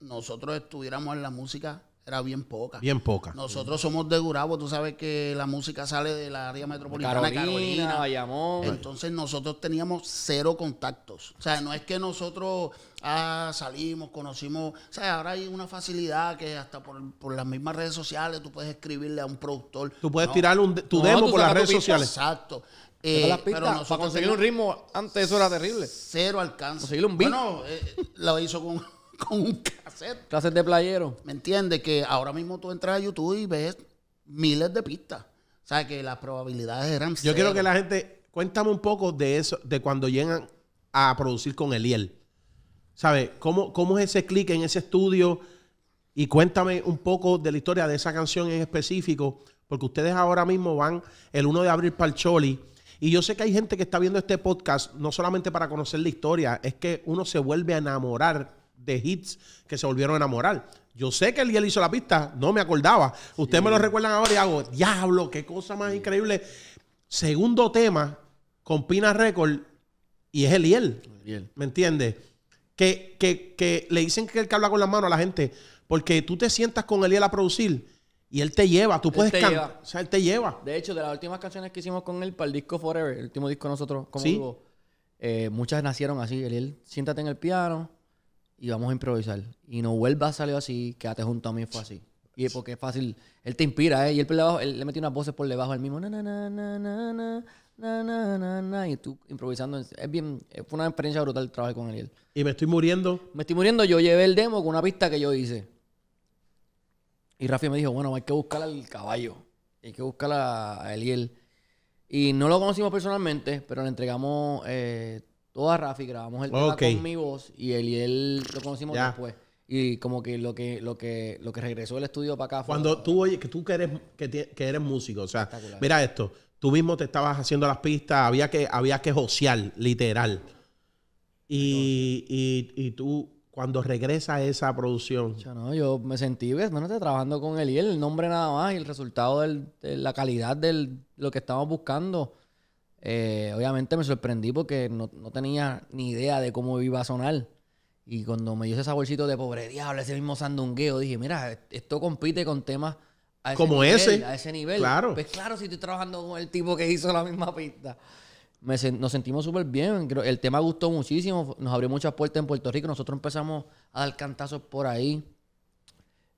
nosotros estuviéramos en la música era bien poca. Bien poca. Nosotros somos de Gurabo, tú sabes que la música sale de la área metropolitana Carolina, Carolina. Entonces nosotros teníamos cero contactos. O sea, no es que nosotros ah, salimos, conocimos. O sea, ahora hay una facilidad que hasta por, las mismas redes sociales tú puedes escribirle a un productor. Tú puedes tirar un, tu demo por las redes sociales. Exacto. Eh, pero nosotros para conseguir un ritmo antes eso era terrible. Cero alcance. Conseguir un beat. Bueno, eh, lo hizo con con un cassette. Cassette de playero. ¿Me entiendes? Que ahora mismo tú entras a YouTube y ves miles de pistas. O sea, que las probabilidades eran Yo quiero que la gente... Cuéntame un poco de eso, de cuando llegan a producir con Eliel. ¿Sabes? ¿Cómo, ¿Cómo es ese clic en ese estudio? Y cuéntame un poco de la historia de esa canción en específico, porque ustedes ahora mismo van el 1 de abril para el Choli. Y yo sé que hay gente que está viendo este podcast no solamente para conocer la historia, es que uno se vuelve a enamorar de hits que se volvieron a enamorar. Yo sé que Eliel hizo la pista, no me acordaba. Ustedes me lo recuerdan ahora y hago, diablo, qué cosa más increíble. Segundo tema con Pina Record y es Eliel. ¿Me entiendes? Que, le dicen que él que habla con las manos a la gente porque tú te sientas con Eliel a producir y él te lleva, tú puedes cantar. O sea, él te lleva. De hecho, de las últimas canciones que hicimos con él para el disco Forever, el último disco nosotros como eh, muchas nacieron así. Eliel, siéntate en el piano y vamos a improvisar. Y no vuelva a salir así, quédate junto a mí, fue así. Y porque es fácil, él te inspira, ¿eh? Y él, él le metió unas voces por debajo, al mismo, na, na, na, na, na, na, na, y tú improvisando. Es bien, eh, fue una experiencia brutal trabajo con él. ¿Y me estoy muriendo? Me estoy muriendo, yo llevé el demo con una pista que yo hice. Y Rafi me dijo, bueno, hay que buscar al caballo, hay que buscar a, a Eliel. Y no lo conocimos personalmente, pero le entregamos eh, todo a Rafi, grabamos el tema con mi voz y Eliel lo conocimos después. Y como que lo que, lo que, lo que regresó del estudio para acá fue. Cuando tú oyes, que tú que eres, que, eres músico, o sea, mira esto, tú mismo te estabas haciendo las pistas, había que, había que social literal. Y, y, y, tú, cuando regresa esa producción. Yo, me sentí, ves, trabajando con Eliel. el nombre nada más y el resultado de la calidad de lo que estábamos buscando. Eh, obviamente me sorprendí porque no, tenía ni idea de cómo iba a sonar. Y cuando me dio ese saborcito de pobre diablo, ese mismo sandungueo, dije, mira, e-, esto compite con temas a ese como nivel, ese. nivel. Claro. Pues claro, si estoy trabajando con el tipo que hizo la misma pista. nos sentimos súper bien. El tema gustó muchísimo. Nos abrió muchas puertas en Puerto Rico. Nosotros empezamos a dar cantazos por ahí.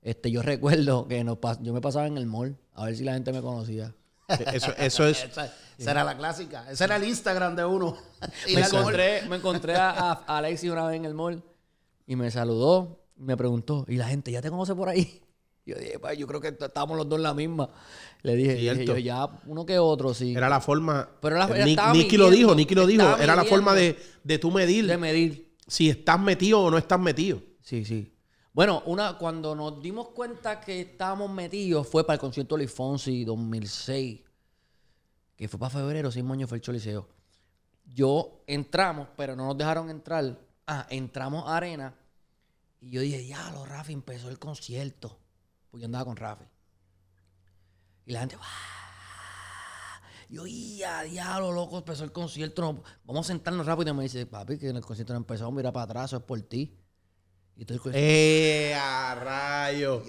Este, yo recuerdo que yo me pasaba en el mall a ver si la gente me conocía. Eso, eso es. Esa, era la clásica. Ese era el Instagram de uno. me, encontré, me encontré a, Alexi una vez en el mall y me saludó. Me preguntó, ¿y la gente ya te conoce por ahí? Yo dije, pues, yo creo que estábamos los dos en la misma. Le dije, yo, ya uno que otro, sí. Era la forma. Pero la, eh, Nicky lo dijo, Nicky lo dijo. Era la forma de, de tú medir. De medir. Si estás metido o no estás metido. Sí, sí. Bueno, una, cuando nos dimos cuenta que estábamos metidos fue para el concierto de 2006, que fue para febrero, seis años fue el Choliseo. Yo entramos, pero no nos dejaron entrar. Ah, entramos a Arena y yo dije, ya, lo Rafi empezó el concierto. Porque yo andaba con Rafi. Y la gente, ¡Ah! yo, ya, diablo, loco, empezó el concierto. vamos a sentarnos rápido. Y me dice, papi, que en el concierto no empezó, mira para atrás, eso es por ti. Y estoy ¡Eh, a rayo!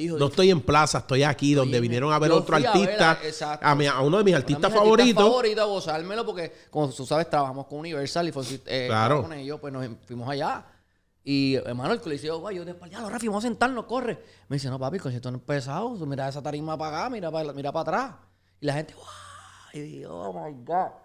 Yo, no estoy en plaza, estoy aquí donde vinieron a ver otro artista. A, a, a, uno de mis artistas favoritos. favorito a gozármelo porque, como tú sabes, trabajamos con Universal y eh, con ellos, pues nos fuimos allá. Y hermano, el coliseo, guay, yo ya lo Rafi, vamos a sentarnos, corre. Me dice, no, papi, con esto no pesado Mira esa tarima para acá, mira para, mira atrás. Y la gente, wow Y oh my God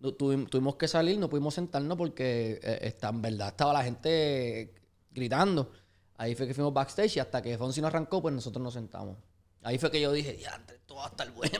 tuvimos que salir, no pudimos sentarnos porque eh, en verdad estaba la gente gritando. Ahí fue que fuimos backstage y hasta que Fonsi no arrancó, pues nosotros nos sentamos. Ahí fue que yo dije, ya, todo Hasta el bueno.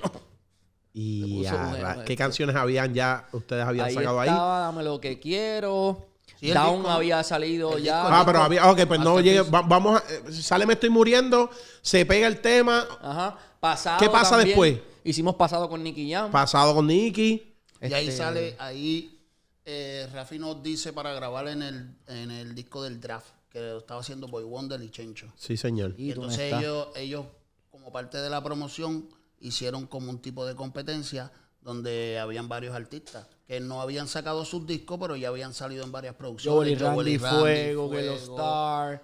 ¿Y qué canciones habían ya, ustedes habían sacado ahí? Dame lo que quiero. Down había salido ya. ah, pero había. Ok, pues no llegué. vamos eh, Sale Me Estoy Muriendo. Se pega el tema. Ajá. ¿Qué pasa después? Hicimos pasado con Nicky Jam. Pasado con Nicky. Y ahí este, sale, ahí eh, Rafi nos dice para grabar en el, en el disco del draft, que estaba haciendo Boy Wonder y Chencho. Sí, señor. Y, entonces ellos, como parte de la promoción, hicieron como un tipo de competencia donde habían varios artistas que no habían sacado sus discos, pero ya habían salido en varias producciones. Fuego, Fuego. Star,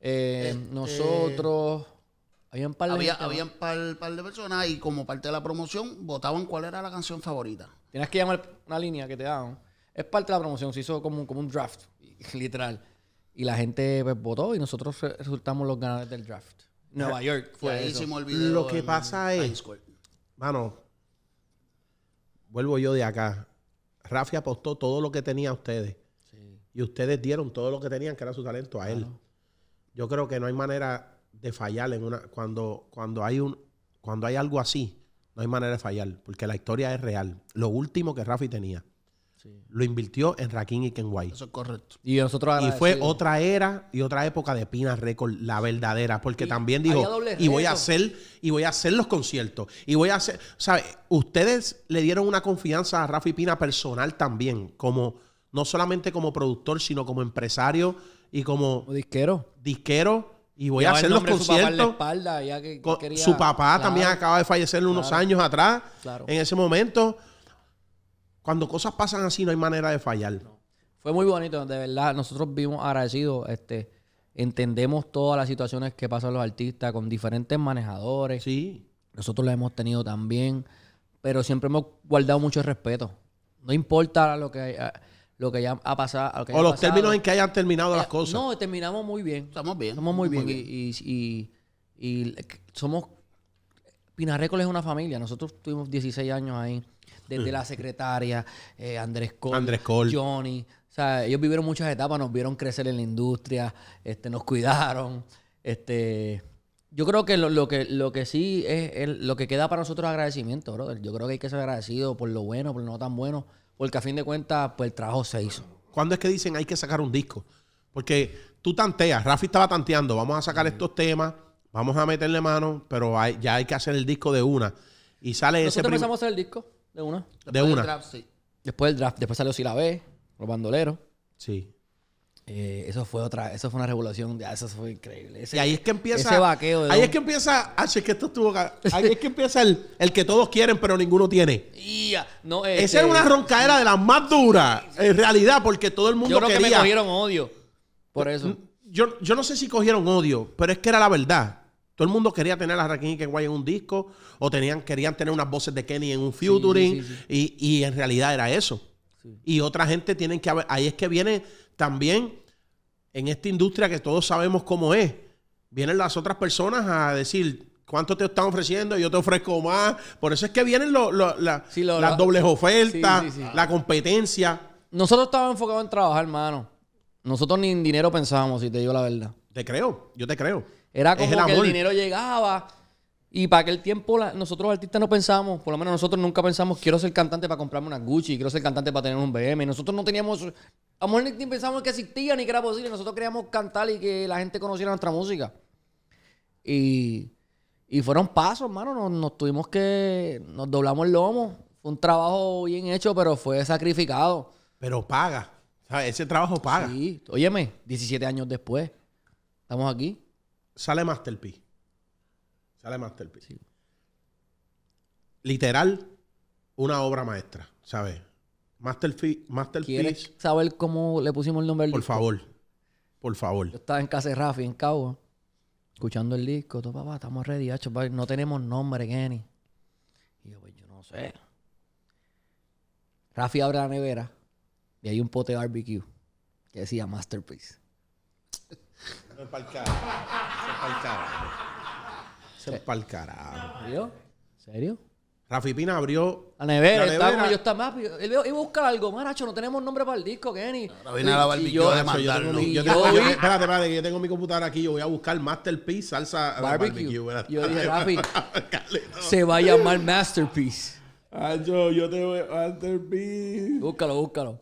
eh, este, nosotros. Había un par de, de personas y como parte de la promoción votaban cuál era la canción favorita. Tienes que llamar una línea que te dan. Es parte de la promoción, se hizo como, un draft, literal. Y la gente pues, votó y nosotros resultamos los ganadores del draft. Nueva York fue ahí eso. El Lo que pasa es, mano, vuelvo yo de acá. Rafi apostó todo lo que tenía a ustedes. Y ustedes dieron todo lo que tenían, que era su talento, a él. Yo creo que no hay manera de fallar en una. Cuando, cuando hay un. Cuando hay algo así, no hay manera de fallar, porque la historia es real. Lo último que Rafi tenía. Lo invirtió en Rakim y Ken White. Eso es correcto. Y nosotros fue otra era y otra época de Pina Record, la verdadera. Porque también dijo, y voy a hacer, y voy a hacer los conciertos. Y voy a hacer. ¿Sabes? Ustedes le dieron una confianza a Rafi Pina personal también. Como, no solamente como productor, sino como empresario y como. disquero. Disquero y voy a hacer los conciertos. Su papá, espalda, su papá también acaba de fallecer unos años atrás. En ese momento, cuando cosas pasan así, no hay manera de fallar. Fue muy bonito, de verdad. Nosotros vimos agradecidos. Este, entendemos todas las situaciones que pasan los artistas con diferentes manejadores. Sí. Nosotros las hemos tenido también. Pero siempre hemos guardado mucho respeto. No importa lo que. Hay, eh, lo que ya ha pasado. o los términos en que hayan terminado eh, las cosas. No, terminamos muy bien. Estamos bien. Estamos muy bien. Y, y, somos. Pinarreco es una familia. Nosotros tuvimos 16 años ahí. Desde la secretaria, eh, Andrés Cole, Johnny. O sea, ellos vivieron muchas etapas, nos vieron crecer en la industria, este, nos cuidaron. Este, yo creo que lo, lo, que lo que sí es lo que queda para nosotros es agradecimiento, brother. Yo creo que hay que ser agradecido por lo bueno, por lo no tan bueno porque a fin de cuentas, pues el trabajo se hizo. ¿Cuándo es que dicen hay que sacar un disco? Porque tú tanteas, Rafi estaba tanteando, vamos a sacar estos temas, vamos a meterle mano, pero ya hay que hacer el disco de una. Y sale ese... Nosotros empezamos a hacer el disco de una. de una. Después del draft, después salió Si B, Los Bandoleros. Sí. Eh, eso fue otra, eso fue una revolución eso fue increíble. y ahí es que empieza. Ese vaqueo. ahí es que empieza. Ah, es que esto estuvo Ahí es que empieza el, que todos quieren, pero ninguno tiene. no, este Esa es una roncadera de las más duras, en realidad, porque todo el mundo. Yo creo que me cogieron odio. Por eso. Yo, yo no sé si cogieron odio, pero es que era la verdad. Todo el mundo quería tener a Rakim y Kenway en un disco, o tenían, querían tener unas voces de Kenny en un featuring, Y, y, en realidad era eso. Y otra gente tienen que haber, ahí es que viene también en esta industria que todos sabemos cómo es, vienen las otras personas a decir, ¿Cuánto te están ofreciendo? Yo te ofrezco más. Por eso es que vienen las dobles ofertas, la competencia. Nosotros estábamos enfocados en trabajar, hermano. Nosotros ni en dinero pensábamos, si te digo la verdad. Te creo, yo te creo. Era como que el dinero llegaba. Y para aquel tiempo nosotros artistas no pensábamos, por lo menos nosotros nunca pensamos, quiero ser cantante para comprarme una Gucci, quiero ser cantante para tener un BM. Nosotros no teníamos a lo mejor ni pensamos que existía ni que era posible. Nosotros queríamos cantar y que la gente conociera nuestra música. Y, fueron pasos, hermano. Nos, tuvimos que. Nos doblamos el lomo. Fue un trabajo bien hecho, pero fue sacrificado. Pero paga. ese trabajo paga. Sí. Óyeme, 17 años después. Estamos aquí. Sale Masterpiece. Sale Masterpiece. Literal, una obra maestra, ¿sabes? Masterpiece. Masterpiece. saber cómo le pusimos el nombre al Por favor. Por favor. Yo estaba en casa de Rafi, en Cabo, escuchando el disco. Todo, papá, estamos ready, no tenemos nombre, Kenny. Y yo, pues yo no sé. Rafi abre la nevera y hay un pote de barbecue que decía Masterpiece. Se palcará, Se para Se carajo. ¿En serio? ¿En serio? Rafi Pina abrió la nevera. La yo estaba más. Él busca algo. maracho. no tenemos nombre para el disco, Kenny. Rafina viene la barbilla de Yo, yo, espérate, espérate, que yo tengo mi computadora aquí. Yo voy a buscar Masterpiece salsa barbecue. yo dije, Rafi, se va a llamar Masterpiece. Ah, yo, te voy Masterpiece. Búscalo, búscalo.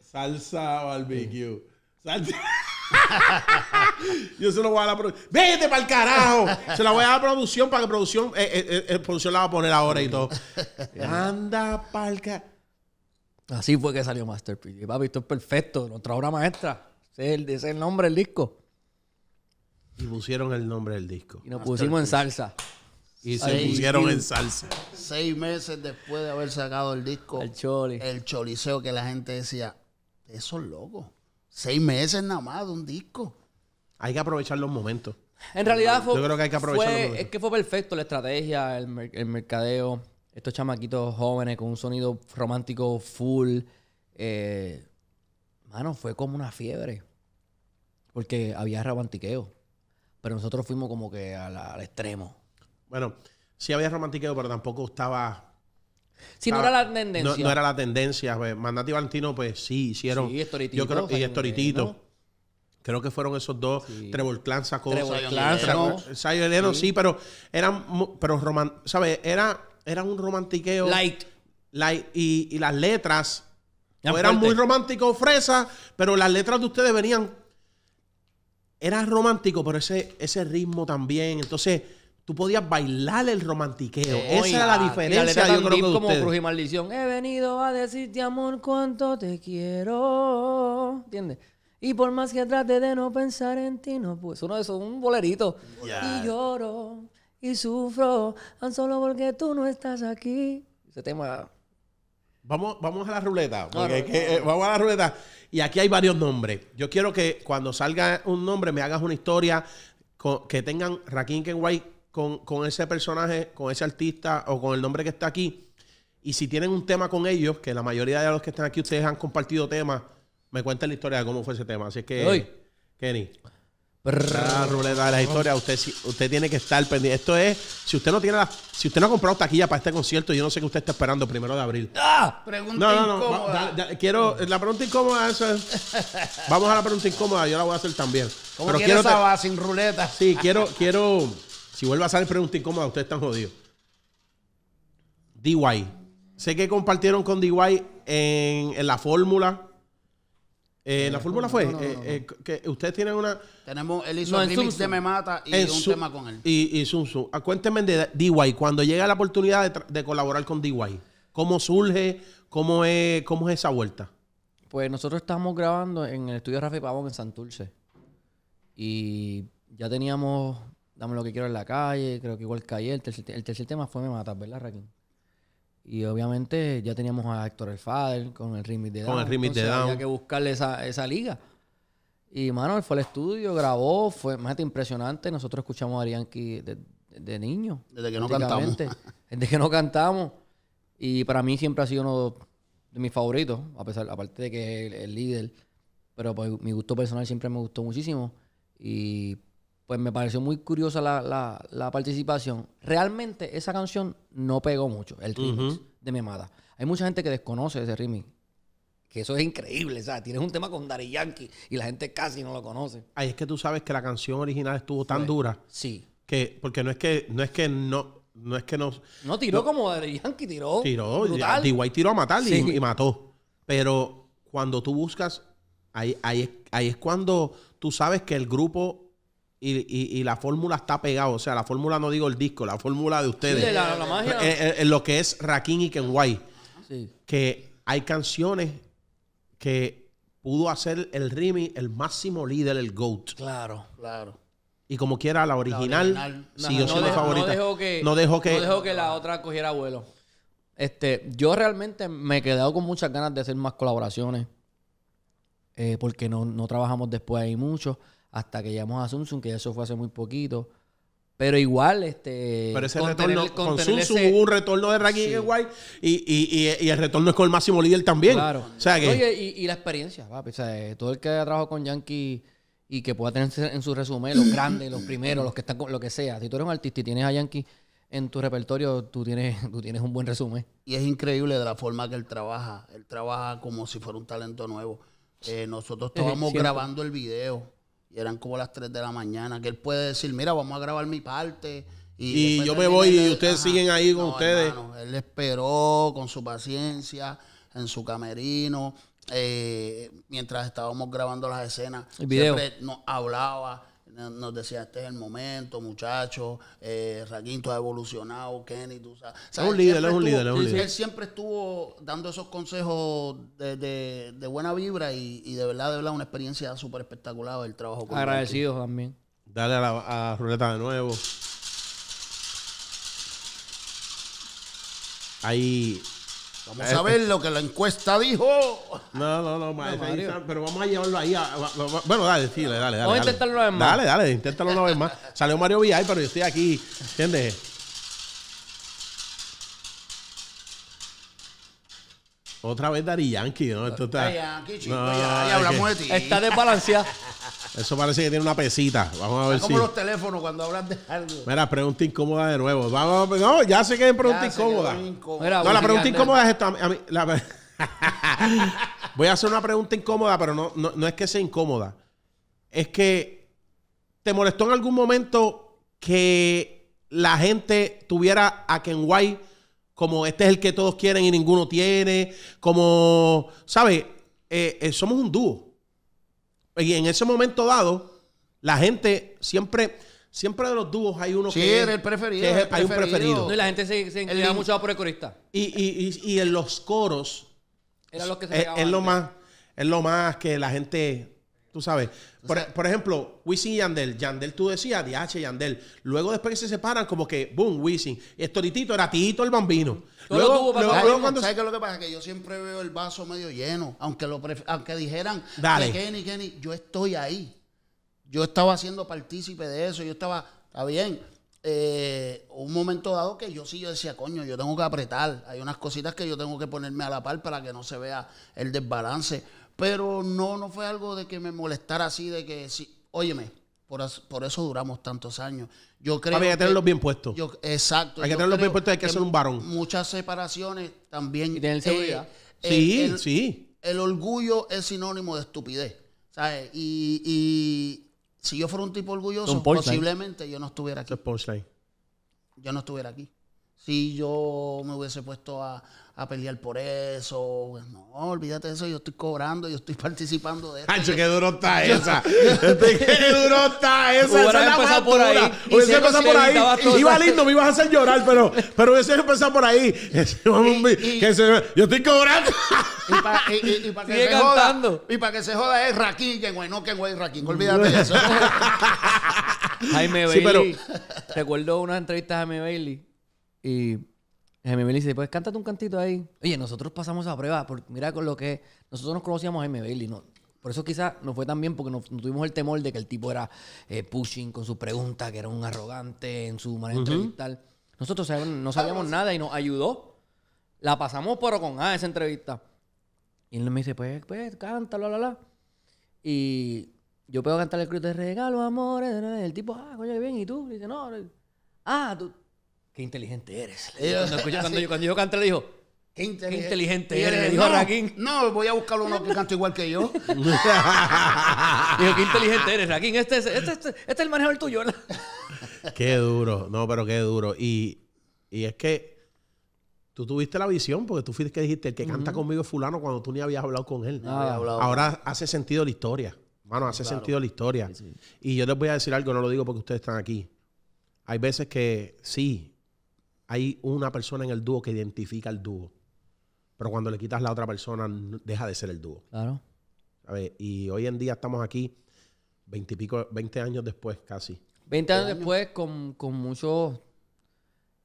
Salsa barbecue. Salsa. yo se lo voy a la producción. ¡Vete para el carajo! Se la voy a la producción para que producción. Eh, eh, eh, producción la va a poner ahora y todo. Anda para Así fue que salió Masterpiece. Papi, esto es perfecto. Nuestra obra maestra. Ese es el, nombre del disco. Y pusieron el nombre del disco. Y nos pusimos en salsa. Y se pusieron en salsa. Seis meses después de haber sacado el disco. El choli. El choliseo que la gente decía, eso es loco. Seis meses nada más de un disco. Hay que aprovechar los momentos. En realidad fue, Yo creo que hay que aprovechar los momentos. Es que fue perfecto la estrategia, el, mercadeo, estos chamaquitos jóvenes con un sonido romántico full. Eh, mano, fue como una fiebre. Porque había romantiqueo. Pero nosotros fuimos como que al extremo. Bueno, sí había romantiqueo, pero tampoco estaba si no ah, era la tendencia. No, no era la tendencia. Pues, Mandati Valentino, pues sí, hicieron. Sí, Yo y Estoritito. Creo que fueron esos dos. Sí. Trevor Clan sacó. Eleno, sí. pero eran. Pero ¿sabes? Era, era un romantiqueo. Light. Y, las letras. Eran, pues, muy romántico fresa, pero las letras de ustedes venían. Era romántico, pero ese, ese ritmo también. Entonces tú podías bailar el romantiqueo. Esa era la diferencia. yo creo que como maldición. He venido a decirte, amor, cuánto te quiero. ¿Entiendes? Y por más que trate de no pensar en ti, no pues uno de esos, un bolerito. Y lloro y sufro, tan solo porque tú no estás aquí. Ese tema. Vamos, vamos a la ruleta. Eh, vamos a la ruleta. Y aquí hay varios nombres. Yo quiero que cuando salga un nombre me hagas una historia que tengan Rakim Kenway con, con, ese personaje, con ese artista o con el nombre que está aquí. Y si tienen un tema con ellos, que la mayoría de los que están aquí ustedes han compartido temas, me cuenta la historia de cómo fue ese tema. Así es que, hoy Kenny, la ah, ruleta de la historia, usted, usted tiene que estar pendiente. Esto es, si usted no tiene la, si usted no ha comprado taquilla para este concierto, yo no sé qué usted está esperando primero de abril. ¡Ah! Pregunta no, no, no, incómoda. quiero, la pregunta incómoda, eso es, Vamos a la pregunta incómoda, yo la voy a hacer también. ¿Cómo Pero quiero esa sin ruleta? Sí, quiero, quiero. Si vuelve a salir pregunta incómoda, ustedes están jodidos. DY. Sé que compartieron con DY en, la fórmula. Eh, la eh, fórmula fue eh, que ustedes tienen una. Tenemos, él hizo el remix de Me Mata y un tema con él. Y, y Cuéntenme de DY. Cuando llega la oportunidad de, colaborar con DY, ¿cómo surge? ¿Cómo es, es esa vuelta? Pues nosotros estábamos grabando en el estudio Rafa Pavón en Santurce. Y ya teníamos dame lo que quiero en la calle, creo que igual caí. el tercer, el tema fue Me Matas, ¿verdad, Raquín? Y obviamente ya teníamos a Héctor el Fader con el remix de Down. Con el remix de Down. Había que buscarle esa, esa liga. Y, mano, fue al estudio, grabó, fue más impresionante. Nosotros escuchamos a Arianki de, de, niño. Desde que no cantamos. Desde que no cantamos. Y para mí siempre ha sido uno de mis favoritos, a pesar, aparte de que es el, líder. Pero pues, mi gusto personal siempre me gustó muchísimo. Y pues me pareció muy curiosa la, participación. Realmente esa canción no pegó mucho, el remix de mi amada. Hay mucha gente que desconoce ese remix. Que eso es increíble, ¿sabes? Tienes un tema con Dari Yankee y la gente casi no lo conoce. Ahí es que tú sabes que la canción original estuvo tan pues, dura. Sí. Que, porque no es que, no es que no, no es que no. No tiró como Dari Yankee tiró. Tiró, igual tiró a matar y, mató. Pero cuando tú buscas, ahí, ahí es cuando tú sabes que el grupo y, la fórmula está pegada. O sea, la fórmula no digo el disco, la fórmula de ustedes. Sí, la, magia. En, eh, eh, eh, lo que es Rakim y Kenway. Sí. Que hay canciones que pudo hacer el Rimi el máximo líder, el GOAT. Claro, claro. Y como quiera, la original, siguió no, siendo favorita. dejó, que, la otra cogiera vuelo. Este, yo realmente me he quedado con muchas ganas de hacer más colaboraciones. porque no, no trabajamos después ahí mucho hasta que llegamos a Samsung, que eso fue hace muy poquito. Pero igual, este. Pero ese retorno con hubo un retorno de Ranking Guay, y, el retorno es con el máximo líder también. Claro. Oye, y, la experiencia, papi. O sea, todo el que ha trabajado con Yankee y que pueda tener en su resumen los grandes, los primeros, los que están con lo que sea. Si tú eres un artista y tienes a Yankee en tu repertorio, tú tienes, tú tienes un buen resumen. Y es increíble de la forma que él trabaja. Él trabaja como si fuera un talento nuevo. Eh, nosotros estábamos grabando el video eran como las 3 de la mañana, que él puede decir, mira, vamos a grabar mi parte. Y, yo me voy y ustedes siguen ahí con ustedes. él esperó con su paciencia en su camerino, eh, mientras estábamos grabando las escenas. El video. Siempre nos hablaba nos decía, este es el momento, muchachos, eh, tú ha evolucionado, Kenny, tú sabes. Es un líder, es un líder, Él siempre estuvo dando esos consejos de, buena vibra y, de verdad, de verdad, una experiencia súper espectacular el trabajo con Agradecidos también. Dale a, la, Ruleta de nuevo. Ahí Vamos a ver lo que la encuesta dijo. No, no, no, maestro. pero vamos a llevarlo ahí. a- bueno, dale, sí, dale, dale. dale, Vamos a intentarlo una vez más. Dale, dale, inténtalo una vez más. Salió Mario Villay, pero yo estoy aquí, ¿entiendes? Otra vez Dari Yankee, ¿no? Esto está... Yankee, hablamos de ti. Está desbalanceada. Eso parece que tiene una pesita. Vamos a ver es como los teléfonos cuando hablan de algo. Mira, pregunta incómoda de nuevo. Vamos, no, ya sé que es pregunta incómoda. no, la pregunta incómoda es esta. A mí, la... voy a hacer una pregunta incómoda, pero no, no, no es que sea incómoda. Es que te molestó en algún momento que la gente tuviera a White como este es el que todos quieren y ninguno tiene, como, ¿sabes? Eh, eh, somos un dúo. Y en ese momento dado, la gente siempre, siempre de los dúos hay uno sí, que, es, el preferido, hay un preferido. y la gente se, se mucho por el corista. Y, y, y, en los coros, Era que es lo más, es lo más que la gente Tú sabes, por, ejemplo, Wisin y Yandel. Yandel, tú decías, DH Yandel. Luego, después que se separan, como que, boom, Wisin. Esto Titito era el bambino. Luego, cuando... ¿Sabes qué es lo que pasa? Que yo siempre veo el vaso medio lleno. Aunque, lo aunque dijeran, Dale. Kenny, Kenny, yo estoy ahí. Yo estaba siendo partícipe de eso. Yo estaba, está bien. Eh, un momento dado que yo sí yo decía, coño, yo tengo que apretar. Hay unas cositas que yo tengo que ponerme a la par para que no se vea el desbalance pero no, no fue algo de que me molestara así, de que, sí, óyeme, por, por eso duramos tantos años. Yo creo que... hay que tenerlos bien puestos. exacto. Hay que tenerlos bien puestos, hay que, ser un varón. Muchas separaciones también. Y tener eh, eh, sí, sí. El orgullo es sinónimo de estupidez. ¿sabes? Y, y si yo fuera un tipo orgulloso, posiblemente yo no estuviera aquí. Yo no estuviera aquí. Si yo me hubiese puesto a, a pelear por eso. No, olvídate de eso, yo estoy cobrando, yo estoy participando de eso. Ancho, qué duro está esa. Este, qué duro está esa. Hubiera esa empezado por ahí. Hubiese empezado por ahí. Iba lindo, me ibas a hacer llorar, pero, pero hubiese empezado por ahí. yo estoy cobrando. y para que, se joda. Y para que se joda es Raquín, que güey, no que güey, Raquín. Olvídate de eso. Jaime Bailey. Sí, pero... Recuerdo unas entrevistas a Jaime Bailey y Jaime Bailey dice, pues cántate un cantito ahí. Oye, nosotros pasamos a prueba, porque mira con lo que nosotros nos conocíamos a Jaime Bailey, ¿no? Por eso quizás no fue tan bien porque nos, tuvimos el temor de que el tipo era eh, pushing con su pregunta que era un arrogante en su manera de tal entrevistar. Nosotros no sabíamos nada y nos ayudó. La pasamos pero con A ah, esa entrevista. Y él me dice, pues, pues, cántalo, la, la. la. Y yo puedo cantar el cruz de regalo, amores, El tipo, ah, coño, qué bien. ¿Y tú? dice, no. Ah, tú, qué inteligente eres. Cuando, yo, cuando canté, le dijo, Qué inteligente, eres, le dijo no, Raquín. No, voy a buscar uno que cante igual que yo. dijo, qué inteligente eres, Raquín. Este es, este este el manejo del tuyo. qué duro, no, pero qué duro. Y, es que tú tuviste la visión, porque tú fuiste que dijiste, el que canta conmigo es fulano cuando tú ni habías hablado con él. Ahora hace sentido la historia. Mano, hace sentido la historia. Y yo les voy a decir algo, no lo digo porque ustedes están aquí. Hay veces que sí, hay una persona en el dúo que identifica el dúo. Pero cuando le quitas la otra persona, deja de ser el dúo. Claro. ver. Y hoy en día estamos aquí, 20, y pico, 20 años después casi. 20 años, después, con, mucho muchos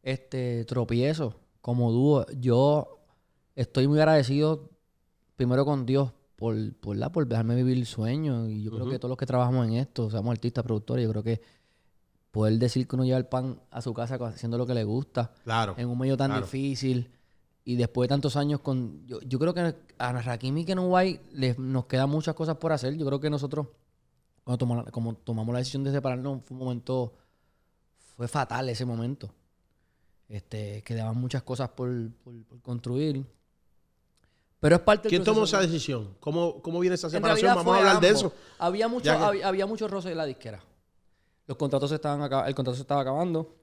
este, tropiezos como dúo. Yo estoy muy agradecido, primero con Dios, por, por, la, por dejarme vivir el sueño. Y yo creo que todos los que trabajamos en esto, seamos artistas, productores, yo creo que poder decir que uno lleva el pan a su casa haciendo lo que le gusta. Claro. En un medio tan difícil. Y después de tantos años con... Yo, creo que a Rakim y hay les, nos quedan muchas cosas por hacer. Yo creo que nosotros, cuando tomamos, como tomamos la decisión de separarnos, fue un momento... Fue fatal ese momento. Este, quedaban muchas cosas por, construir. Pero es parte ¿Quién tomó esa decisión? ¿Cómo, viene esa separación? Vamos a hablar de eso. Había mucho, había, había mucho roce de la disquera contratos estaban acá, el contrato se estaba acabando.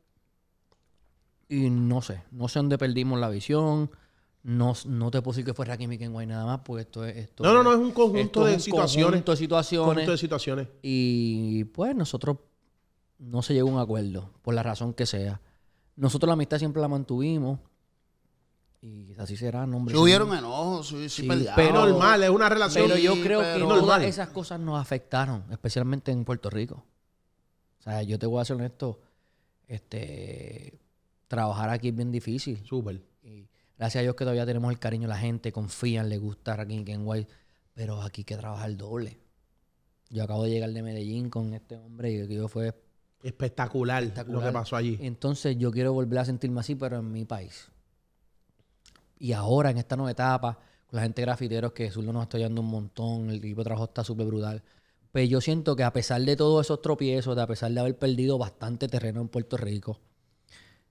Y no sé, no sé dónde perdimos la visión. No, no te puedo decir que fue Rakim y nada más, porque esto es. no, no, no, es un conjunto de situaciones. Conjunto de situaciones. Conjunto de situaciones. Y pues nosotros no se llegó a un acuerdo, por la razón que sea. Nosotros la amistad siempre la mantuvimos. Y así será, nombre. hubieron enojos, sí, sí, Pero normal, es una relación. Pero yo creo que esas cosas nos afectaron, especialmente en Puerto Rico sea, yo te voy a ser honesto, este, trabajar aquí es bien difícil. Súper. Y gracias a Dios que todavía tenemos el cariño la gente, confían, le gusta aquí en guay, pero aquí hay que trabajar el doble. Yo acabo de llegar de Medellín con este hombre y yo fue espectacular, lo que pasó allí. Entonces yo quiero volver a sentirme así, pero en mi país. Y ahora, en esta nueva etapa, con la gente grafiteros que Zullo nos está ayudando un montón, el equipo de trabajo está súper brutal pues yo siento que a pesar de todos esos tropiezos, de a pesar de haber perdido bastante terreno en Puerto Rico,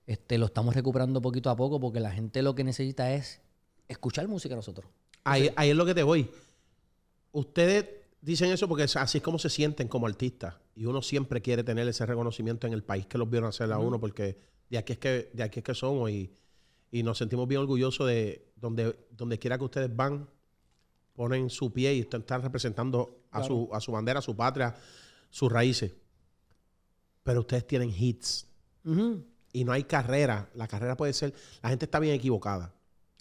este, lo estamos recuperando poquito a poco porque la gente lo que necesita es escuchar música a nosotros. Ahí, es lo que te voy. Ustedes dicen eso porque así es como se sienten como artistas. Y uno siempre quiere tener ese reconocimiento en el país que los vieron hacer a uno, porque de aquí es que, de aquí es que somos y, y nos sentimos bien orgullosos de donde, donde quiera que ustedes van, ponen su pie y están representando a, su, bandera, a su patria, sus raíces. Pero ustedes tienen hits. Y no hay carrera. La carrera puede ser. La gente está bien equivocada.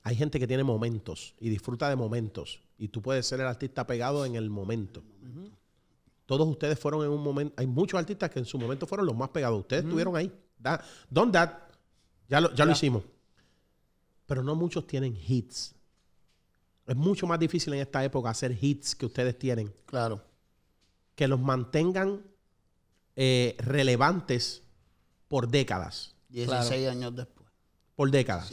Hay gente que tiene momentos y disfruta de momentos. Y tú puedes ser el artista pegado en el momento. Todos ustedes fueron en un momento. Hay muchos artistas que en su momento fueron los más pegados. Ustedes estuvieron ahí. donde Ya lo, ya. lo hicimos. Pero no muchos tienen hits. Es mucho más difícil en esta época hacer hits que ustedes tienen. Claro. Que los mantengan eh, relevantes por décadas. 16 años después. Por décadas.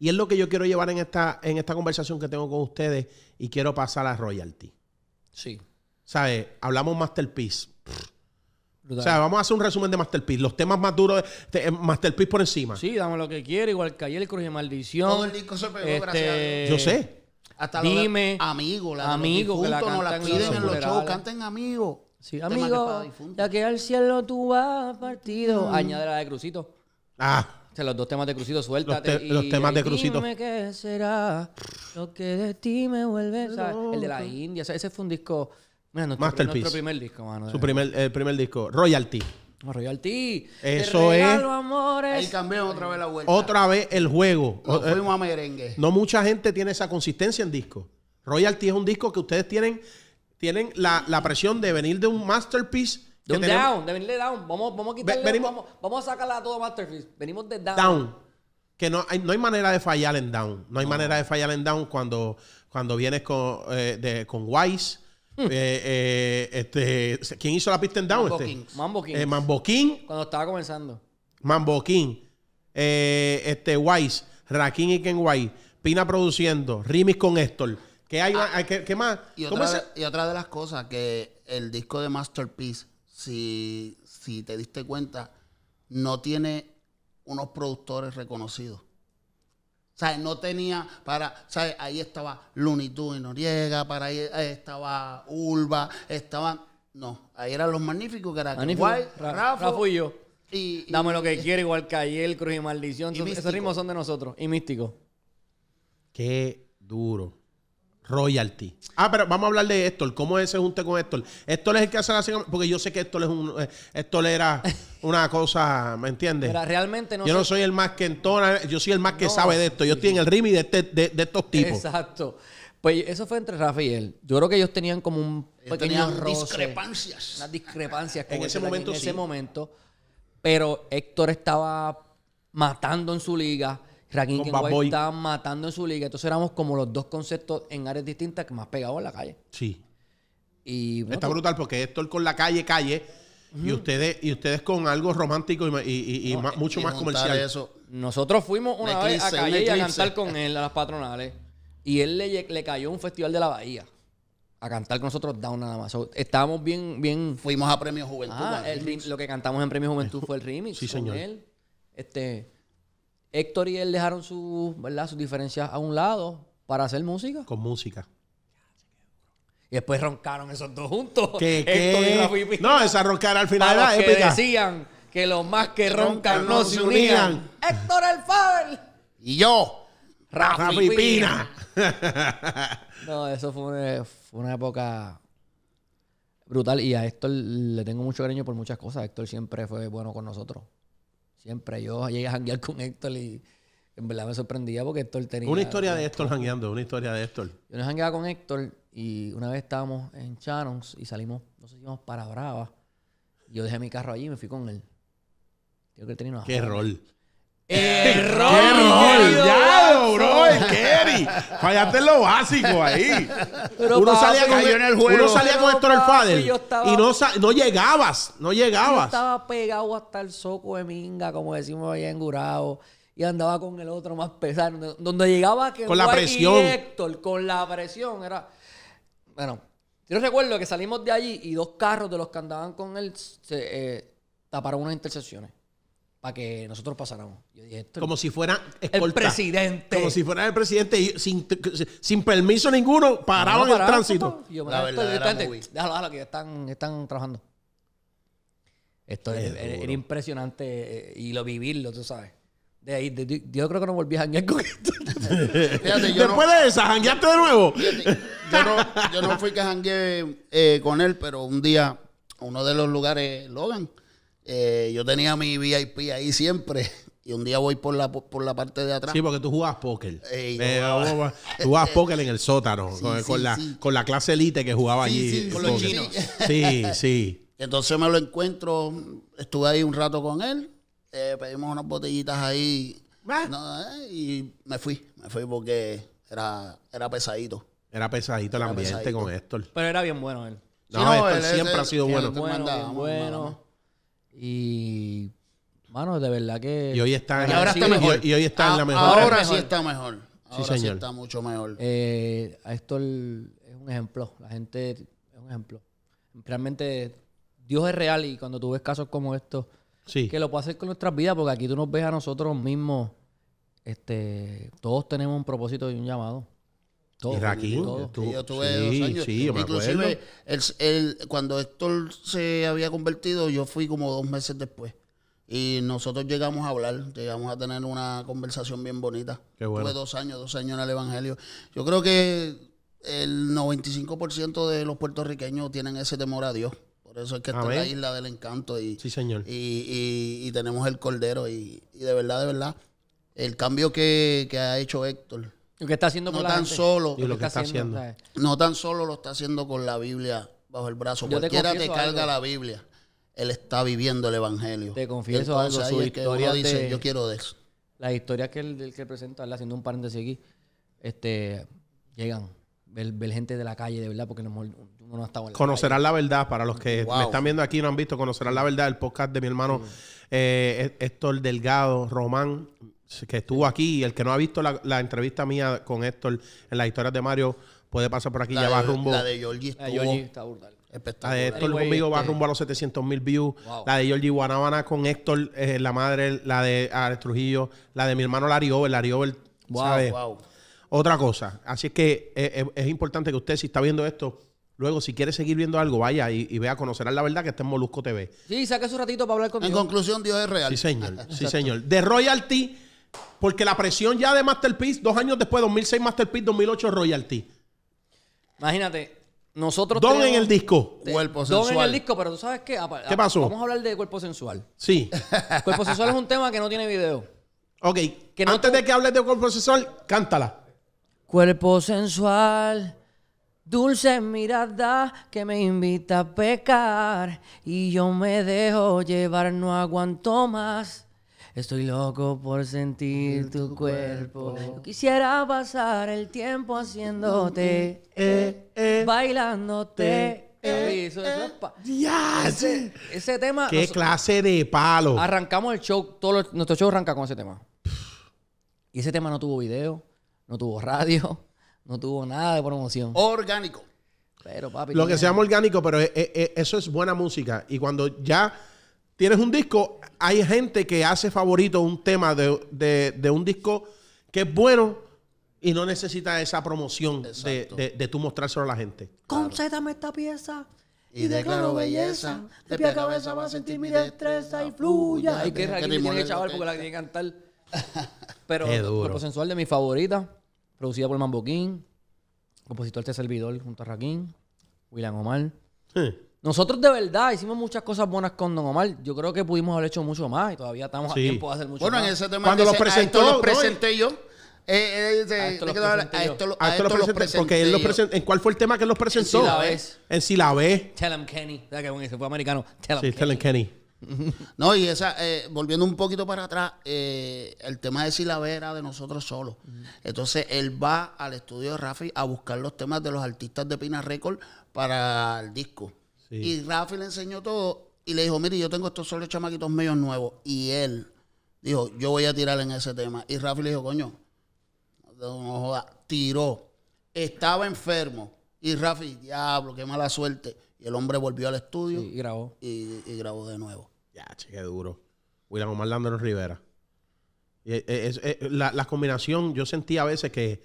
Y es lo que yo quiero llevar en esta, en esta conversación que tengo con ustedes y quiero pasar a royalty. Sí. ¿Sabes? Hablamos masterpiece. O sea, vamos a hacer un resumen de Masterpiece. Los temas más duros, de eh, Masterpiece por encima. Sí, damos lo que quiere, igual que ayer, cruce de Maldición. Todo el disco se pegó, este, gracias a Yo sé. Hasta Dime. amigo, la amigo, que la cantan la en los, shows, canten amigo Sí, amigo, ya que al cielo tú vas partido. Mm. Añade la de Crucito. Ah. O sea, los dos temas de Crucito, suéltate. Los, temas de Crucito. Dime qué será lo que de ti me vuelve. sea, El de la India, ese fue un disco. Mira, nuestro, Masterpiece. primer disco, mano. Su primer, el primer disco, Royalty. Royal Eso es. otra vez la vuelta. Otra vez el juego. Eh, a merengue. No mucha gente tiene esa consistencia en disco. Royal es un disco que ustedes tienen, tienen la, presión de venir de un masterpiece. De down, Vamos, a quitarle. Vamos, a sacarla a todo masterpiece. Venimos de down. Down. Que no hay, no hay manera de fallar en down. No hay manera de fallar en down cuando, cuando vienes con, eh, de, con Wise eh, eh, este, ¿Quién hizo la pista down? Mambo este? Eh, Cuando estaba comenzando. Mambo este, Wise. Rakim y Ken Wise. Pina produciendo. Remix con Héctor. ¿Qué, hay, ¿qué, más? Y otra, de, las cosas que el disco de Masterpiece, si te diste cuenta, no tiene unos productores reconocidos. ¿Sabes? No tenía para, ¿sabes? Ahí estaba Lunitud y Noriega, para ahí estaba Ulva, estaban. No, ahí eran los magníficos que eran Rafa, Rafa y yo. Dame lo que quieras, igual Cayel, Cruz y Maldición. esos, ritmos son de nosotros. Y místico. Qué duro royalty. Ah, pero vamos a hablar de Héctor. ¿Cómo se junte con Héctor? Héctor es el que hace la Porque yo sé que Héctor, es un, eh, era una cosa, ¿me entiendes? Pero realmente no Yo no soy el más que entona, yo soy el más que sabe de esto. Yo tiene estoy el ritmo este, de, de, estos tipos. Exacto. Pues eso fue entre Rafa y él. Yo creo que ellos tenían como un pequeño discrepancias. Unas discrepancias. Con en ese momento, En ese momento. Pero Héctor estaba matando en su liga Rakim y White estaban matando en su liga. Entonces éramos como los dos conceptos en áreas distintas que más pegados en la calle. Sí. Y, Está pues, brutal porque Héctor con la calle, calle. Y ustedes, y ustedes con algo romántico y, mucho más comercial. Nosotros fuimos una vez a calle a cantar con él a las patronales. Y él le, le cayó un festival de la bahía a cantar con nosotros Down nada más. estábamos bien, bien. Fuimos a Premio Juventud. Ah, lo que cantamos en Premio Juventud fue el remix. Sí, señor. Con él. Este. Héctor y él dejaron sus, sus diferencias a un lado para hacer música. Con música. Y después roncaron esos dos juntos. ¿Qué, no, esa roncar al final para que decían que los más que roncan, no, se unían. Héctor El Faber. Y yo, Rafa, no, eso fue una época brutal. Y a Héctor le tengo mucho cariño por muchas cosas. Héctor siempre fue bueno con nosotros. Siempre yo llegué a janguear con Héctor y en verdad me sorprendía porque Héctor tenía. Una historia de Héctor jangueando, una historia de Héctor. Yo nos jangueaba con Héctor y una vez estábamos en Channons y salimos, no sé si íbamos para Brava. Yo dejé mi carro allí y me fui con él. Creo que él tenía una Qué rol. Eh, Error. Fallaste lo básico ahí. uno, salía con, en el juego. uno salía con Héctor el y no, llegabas. No llegabas. Yo estaba pegado hasta el soco de minga, como decimos allá en Gurao. Y andaba con el otro más pesado. Donde llegaba que con la presión. con la presión. Era. Bueno, yo recuerdo que salimos de allí y dos carros de los que andaban con él eh, taparon unas intersecciones para que nosotros pasáramos. como si fuera el presidente. Como si fuera el presidente y sin, sin permiso ninguno paraban el tránsito. Yo me la verdad, déjalo, déjalo, que están, están trabajando. Esto era, impresionante eh, y lo vivirlo, tú sabes. De ahí, yo creo que no volví a janguear con él. yo Después de esa, jangueaste de nuevo. yo, no, yo no fui que jangueé eh, con él, pero un día, uno de los lugares, Logan, eh, yo tenía mi VIP ahí siempre. Y un día voy por la, por la parte de atrás. Sí, porque tú jugabas póker. tú eh, jugabas póker en el sótano, con, la, clase elite que jugaba allí. con los chinos. Sí, sí. Entonces me lo encuentro, estuve ahí un rato con él, eh, pedimos unas botellitas ahí. y me fui, me fui porque era, era pesadito. Era pesadito el ambiente con Héctor. Pero era bien bueno él. No, siempre ha sido bueno. bueno. Y, mano, de verdad que. Y hoy está, y hoy está en la mejor. Ahora, sí está mejor. Ahora sí, está mucho mejor. Eh, esto es un ejemplo. La gente es un ejemplo. Realmente, Dios es real y cuando tú ves casos como estos, que lo puede hacer con nuestras vidas, porque aquí tú nos ves a nosotros mismos. Este, todos tenemos un propósito y un llamado yo tuve sí, dos años. Sí, Inclusive, cuando Héctor se había convertido, yo fui como dos meses después. Y nosotros llegamos a hablar, llegamos a tener una conversación bien bonita. Qué bueno. dos años, dos años en el Evangelio. Yo creo que el 95% de los puertorriqueños tienen ese temor a Dios. Por eso es que está la isla del encanto. Y, sí, señor. Y, tenemos el cordero. Y, de verdad, de verdad, el cambio que ha hecho Héctor lo que está haciendo no la tan solo y lo, que está, haciendo, No tan solo lo está haciendo con la Biblia bajo el brazo. Cualquiera te, carga la Biblia. Él está viviendo el evangelio. Te confieso Su historia yo quiero de eso. Las historias que él, que presenta, haciendo un paréntesis aquí, este, llegan. Ver, gente de la calle, de verdad, porque no lo no Conocerán la verdad, para los que me están viendo aquí y no han visto, conocerán la verdad, el podcast de mi hermano eh, e- Héctor Delgado, Román, que estuvo aquí. el que no ha visto la, entrevista mía con Héctor en las historias de Mario, puede pasar por aquí, ya va rumbo. La de Georgie La de está brutal. La de Héctor conmigo va este rumbo a los 700 mil views. La de Georgie Guanábana con Héctor, eh, la madre, la de Alex Trujillo, la de mi hermano Larry Over. Otra cosa. Así que eh, es importante que usted, si está viendo esto, Luego, si quieres seguir viendo algo, vaya y, y vea a la verdad que está en Molusco TV. Sí, saque su ratito para hablar conmigo. En conclusión, Dios es real. Sí, señor. sí, señor. De royalty, porque la presión ya de Masterpiece, dos años después, 2006 Masterpiece, 2008 royalty. Imagínate, nosotros Don en el disco. cuerpo sensual. Don en el disco, pero tú sabes qué. ¿Qué pasó? Vamos a hablar de cuerpo sensual. Sí. cuerpo sensual es un tema que no tiene video. Ok. Antes de que hables de cuerpo sensual, cántala. Cuerpo sensual. Dulce mirada que me invita a pecar y yo me dejo llevar, no aguanto más. Estoy loco por sentir tu, cuerpo. quisiera pasar el tiempo haciéndote, eh, eh, eh bailándote. Eh, eh ese, tema. ¿Qué clase de palo? Arrancamos el show, todo nuestro show arranca con ese tema. Y ese tema no tuvo video, no tuvo radio, no tuvo nada de promoción. Orgánico. Pero, papi. Lo que se llama orgánico, pero eso es buena música. Y cuando ya tienes un disco, hay gente que hace favorito un tema de, un disco que es bueno y no necesita esa promoción de, de, tú mostrárselo a la gente. Concédame esta pieza. Y, declaro belleza. De pie a cabeza va a sentir mi destreza y fluya. Ay, qué raquítico tiene chaval porque la tiene que cantar. Pero, sensual de mi favorita producida por Mambo King, compositor de este servidor junto a Raquín, William Omar. Sí. Nosotros de verdad hicimos muchas cosas buenas con Don Omar. Yo creo que pudimos haber hecho mucho más y todavía estamos a tiempo de hacer mucho más. Bueno, en ese tema cuando lo presentó, presenté yo. a esto presenté, porque presentó. ¿En cuál fue el tema que él los presentó? En Si En Tell him Kenny. O que bueno, ese fue americano. Tell sí, Tell him Kenny. No, y esa, eh, volviendo un poquito para atrás, eh, el tema de Silavera Vera de nosotros solos. Entonces él va al estudio de Rafi a buscar los temas de los artistas de Pina Record para el disco. Y Rafi le enseñó todo y le dijo: Mire, yo tengo estos solos chamaquitos medios nuevos. Y él dijo: Yo voy a tirar en ese tema. Y Rafi le dijo: Coño, no tiró. Estaba enfermo. Y Rafi, diablo, qué mala suerte el hombre volvió al estudio. y grabó. Y, grabó de nuevo. Ya, che, qué duro. William Omar en Rivera. Eh, eh, eh, la, combinación, yo sentía a veces que,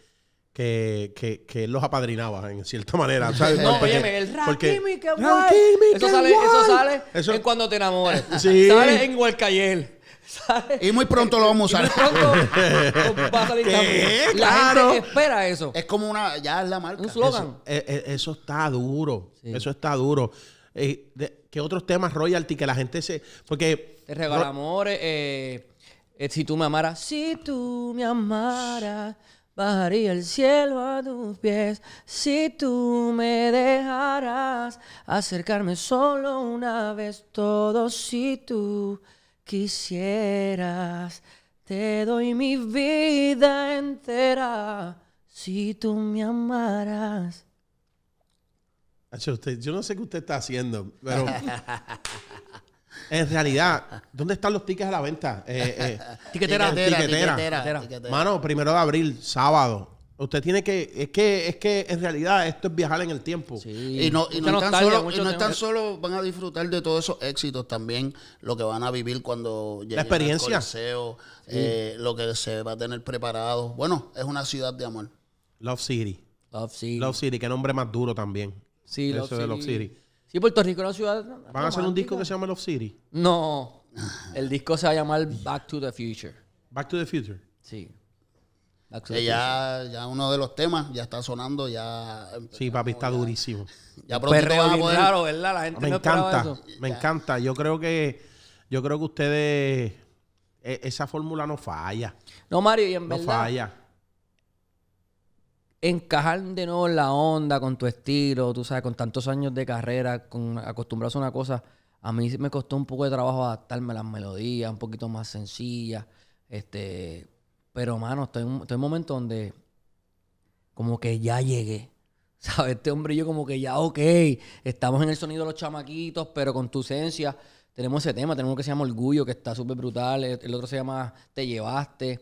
que, que, los apadrinaba en cierta manera. no, porque, el porque, qué guay. eso, sale, eso sale, cuando te enamores. Sí. Sale en Huelcayel. Y muy pronto lo vamos a usar. pronto salir La claro. espera eso. Es como una, ya es la marca. Un slogan. Eso, está eh, duro. Eh, eso está duro. que eh, ¿Qué otros temas royalty que la gente se. Porque. Te regala amores. si tú me amaras. Si tú me amaras. Bajaría el cielo a tus pies si tú me dejaras acercarme solo una vez todo si tú quisieras. Te doy mi vida entera si tú me amaras. usted, yo no sé qué usted está haciendo, pero en realidad, ¿dónde están los tickets a la venta? Eh, eh tiquetera, tiquetera, Mano, primero de abril, sábado. Usted tiene que, es que, es que en realidad esto es viajar en el tiempo. Y no, y no, están solo, van a disfrutar de todos esos éxitos también, lo que van a vivir cuando lleguen la experiencia. al eh, lo que se va a tener preparado. Bueno, es una ciudad de amor. Love City. Love City. Love City, qué nombre más duro también. Sí, Love Love Sí, Puerto Rico es una ciudad. ¿Van a hacer un disco que se llama Love City? No. El disco se va a llamar Back to the Future. Back to the Future. Sí ya, ya uno de los temas ya está sonando, ya. Sí, papi, está durísimo. Ya pronto a poder... Claro, ¿verdad? La ah, gente me encanta, me encanta. Yo creo que, yo creo que ustedes, e, esa fórmula no falla. No, Mario, y en no verdad. No falla. Encajar de nuevo la onda con tu estilo, tú sabes, con tantos años de carrera, con acostumbrarse a una cosa. A mí me costó un poco de trabajo adaptarme a las melodías, un poquito más sencillas. Este, pero, mano, estoy en, estoy en un momento donde como que ya llegué. ¿Sabes? Este hombre yo como que ya, ok, estamos en el sonido de los chamaquitos, pero con tu esencia. Tenemos ese tema, tenemos uno que se llama Orgullo, que está súper brutal. El, otro se llama Te Llevaste.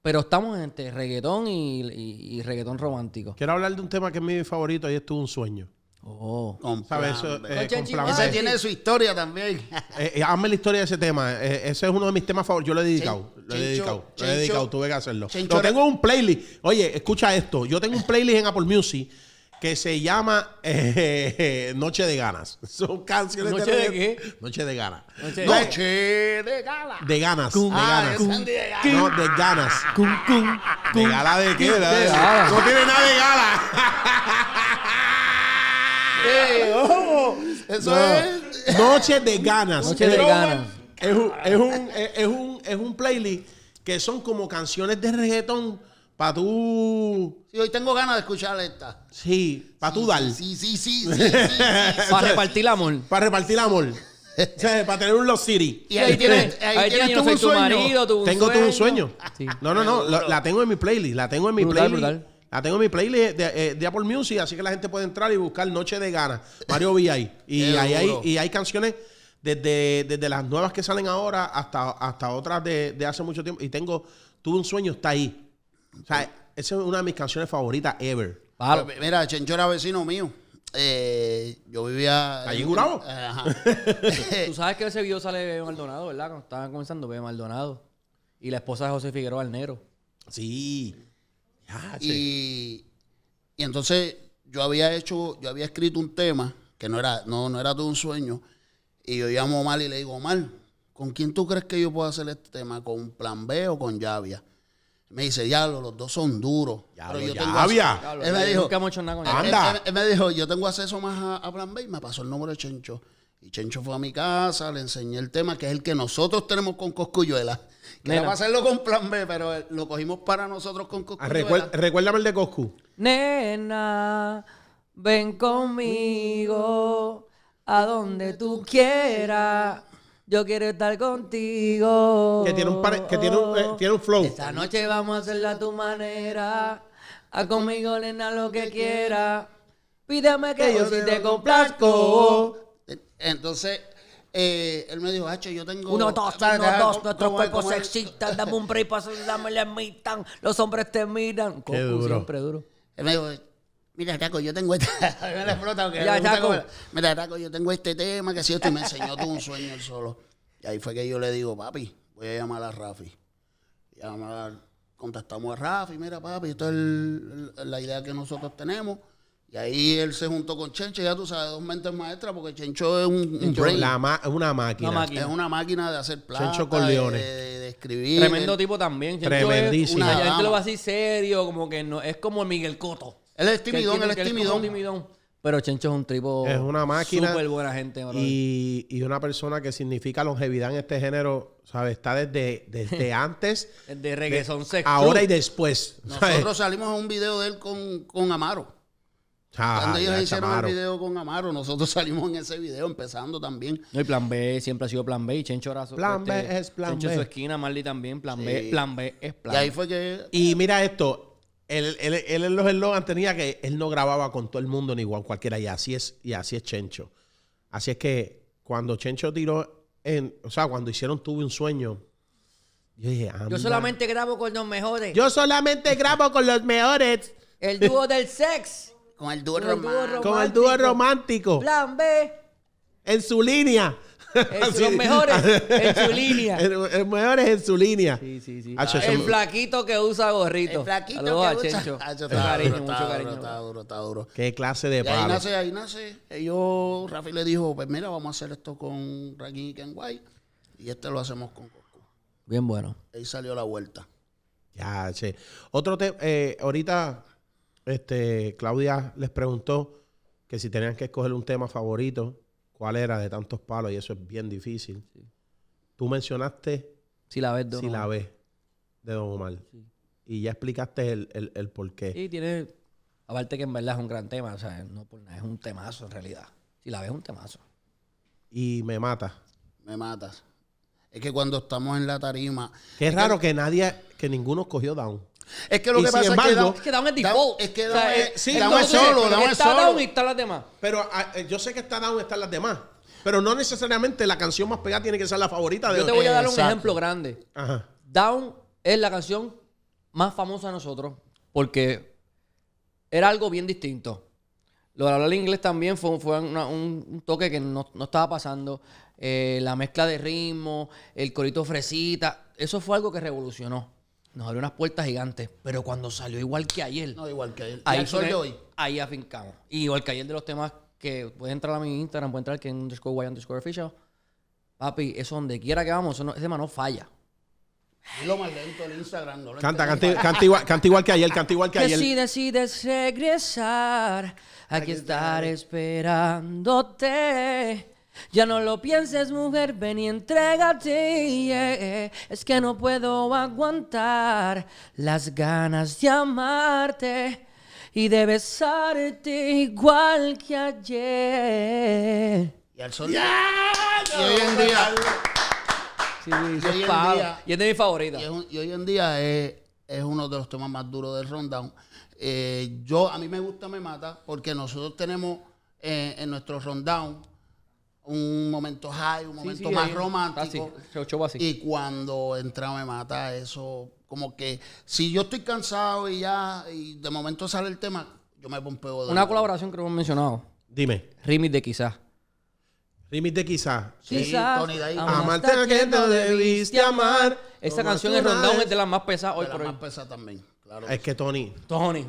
Pero estamos entre reggaetón y, y, reggaetón romántico. Quiero hablar de un tema que es mi favorito y es un sueño. Oh, ¿sabes? Eh, ese tiene su historia también. Eh, eh, hazme la historia de ese tema. Eh, ese es uno de mis temas favoritos. Yo lo he dedicado. lo he dedicado. lo he dedicado. Tuve que hacerlo. Yo tengo un playlist. Oye, escucha esto. Yo tengo un playlist en Apple Music que se llama Noche de Ganas. Son canciones ¿Noche de, Noche de Ganas. Noche, de Ganas. De ah, Ganas. de ganas. de ganas. no, de Ganas. ¿De gala de qué? No tiene nada de gala. Noche de ganas. Noche de ganas. Es un, playlist que son como canciones de reggaetón para tú. Sí, hoy tengo ganas de escuchar esta. Sí, para tú dar. Sí, sí, sí. para repartir amor. Para repartir amor. para tener un los City. Y ahí tienes, ahí, tu, sueño. Tengo tu un sueño. No, no, no. La, tengo en mi playlist. La tengo en mi playlist tengo mi playlist eh, de, Apple Music, así que la gente puede entrar y buscar Noche de Gana, Mario VI. Y, hay, y hay canciones desde, desde las nuevas que salen ahora hasta, hasta otras de, hace mucho tiempo. Y tengo, tuve un sueño, está ahí. O sea, esa es una de mis canciones favoritas ever. Pues, mira, Chencho era vecino mío. Eh, yo vivía. ¿Allí Gurabo? Ajá. Eh, Tú sabes que ese video sale de Maldonado, ¿verdad? Cuando estaban comenzando Bebe Maldonado. Y la esposa de José Figueroa Alnero. Sí. Ah, y, entonces yo había hecho, yo había escrito un tema que no era, no, no era todo un sueño. Y yo llamo a Omar y le digo, Omar, ¿con quién tú crees que yo puedo hacer este tema? ¿Con Plan B o con Llavia? Me dice, diablo, los dos son duros. pero yo tengo Él, me dijo, yo tengo acceso más a, Plan B y me pasó el número de Chencho. Y Chencho fue a mi casa, le enseñé el tema, que es el que nosotros tenemos con Coscuyuela. Nena. a hacerlo con plan B, pero eh, lo cogimos para nosotros con ah, Coscu. recuerda el de Coscu. Nena, ven conmigo a donde tú quieras. Yo quiero estar contigo. Que tiene un, que eh, tiene un, flow. Esta noche vamos a hacerla a tu manera. A conmigo, nena, lo que quiera. Pídeme que, yo, yo si te complazco. Entonces, eh, él me dijo, Hacho, yo tengo. Uno, dos, uno, dos, nuestros cuerpos se excitan, dame un break para dame le mitan, los hombres te miran. duro. siempre duro. Él me dijo, mira, Taco, yo tengo este. me Mira, Taco, yo tengo este tema que si esto me enseñó tú un sueño solo. Y ahí fue que yo le digo, papi, voy a llamar a Rafi. Llamar, contestamos a Rafi, mira, papi, esto es la idea que nosotros tenemos. Y ahí él se juntó con Chencho, ya tú sabes, dos mentes maestras, porque Chencho es un, un una, máquina. Es una máquina de hacer plata. Chencho De, de, escribir. Tremendo tipo también. Chencho Tremendísimo. Es una, gente lo va así serio, como que no, es como Miguel Coto. Él es timidón, él, es timidón. Pero Chencho es un tipo. Es una máquina. Súper gente, Y, y, una persona que significa longevidad en este género, ¿sabes? Está desde, desde antes. de reggaetón sexual. Ahora y después. Nosotros salimos a un video de él con, con Amaro. Cuando ellos hicieron el video con Amaro, nosotros salimos en ese video empezando también. No, plan B siempre ha sido plan B y Chencho Razo. Plan B este, es plan B. Chencho su esquina, Marley también, plan B, plan B es plan Y ahí fue que. Y mira esto. Él, en los eslogans tenía que él no grababa con todo el mundo ni igual cualquiera. Y así es, y así es Chencho. Así es que cuando Chencho tiró en, o sea, cuando hicieron Tuve un sueño, yo dije, Yo solamente grabo con los mejores. Yo solamente grabo con los mejores. El dúo del sex. Con el dúo romántico. Con el dúo romántico. Plan B. En su línea. En mejores en su línea. El, mejores en su línea. Sí, sí, sí. el flaquito que usa gorrito. El flaquito que usa. Eh, está, cariño, duro, mucho está, cariño. Duro, está duro, está duro. Qué clase de palo. Ahí nace, ahí nace. Ellos, Rafi le dijo, pues mira, vamos a hacer esto con Rakin y Kenway. Y este lo hacemos con Coco. Bien bueno. Ahí salió la vuelta. Ya, che. Otro tema, eh, ahorita este, Claudia les preguntó que si tenían que escoger un tema favorito, cuál era de tantos palos, y eso es bien difícil. Tú mencionaste Si la ves, Si la ves, de Don Omar. Y ya explicaste el, el, por qué. Y tiene, aparte que en verdad es un gran tema, o sea, no es un temazo en realidad. Si la ves, es un temazo. Y me mata. Me matas. Es que cuando estamos en la tarima. Qué es raro que, nadie, que ninguno cogió down. Es que lo que pasa es que down es default. es que down es, es solo, está e down y están las demás. Pero ah, eh, yo sé que está down y están las demás. Pero no necesariamente la canción más pegada tiene que ser la favorita de Yo te voy a dar un ejemplo grande. Down es la canción más famosa de nosotros porque era algo bien distinto. Lo de hablar inglés también fue, un, toque que no, estaba pasando. Eh, la mezcla de ritmo, el corito fresita, eso fue algo que revolucionó. Nos abrió unas puertas gigantes. Pero cuando salió igual que ayer. No, igual que ayer. Ahí hoy. Ahí afincamos. Y igual que ayer de los temas que puedes entrar a mi Instagram, puedes entrar que en underscore y underscore official. Papi, eso donde quiera que vamos, ese tema no falla. Es lo más lento el Instagram. No lo canta, canta, canta, igual, canta igual que ayer, canta igual que, que ayer. si decides regresar, aquí, aquí estar esperándote. Ya no lo pienses, mujer, ven y entrégate. Es que no puedo aguantar las ganas de amarte y de besarte igual que ayer. Y al y hoy en día. y, y es de mi favorita. Y, hoy en día es, uno de los temas más duros del rundown. Eh, yo, a mí me gusta Me Mata porque nosotros tenemos eh, en nuestro rundown un momento high, un momento más romántico. Ah, y cuando entra me mata eso. Como que si yo estoy cansado y ya, y de momento sale el tema, yo me pompeo de Una colaboración que hemos mencionado. Dime. límite de quizás. límite de quizás. Sí, quizás. Amarte a quien no debiste amar. Esa canción es Rondón es de las más pesadas hoy por hoy. la más pesada también. Es que Tony. Tony.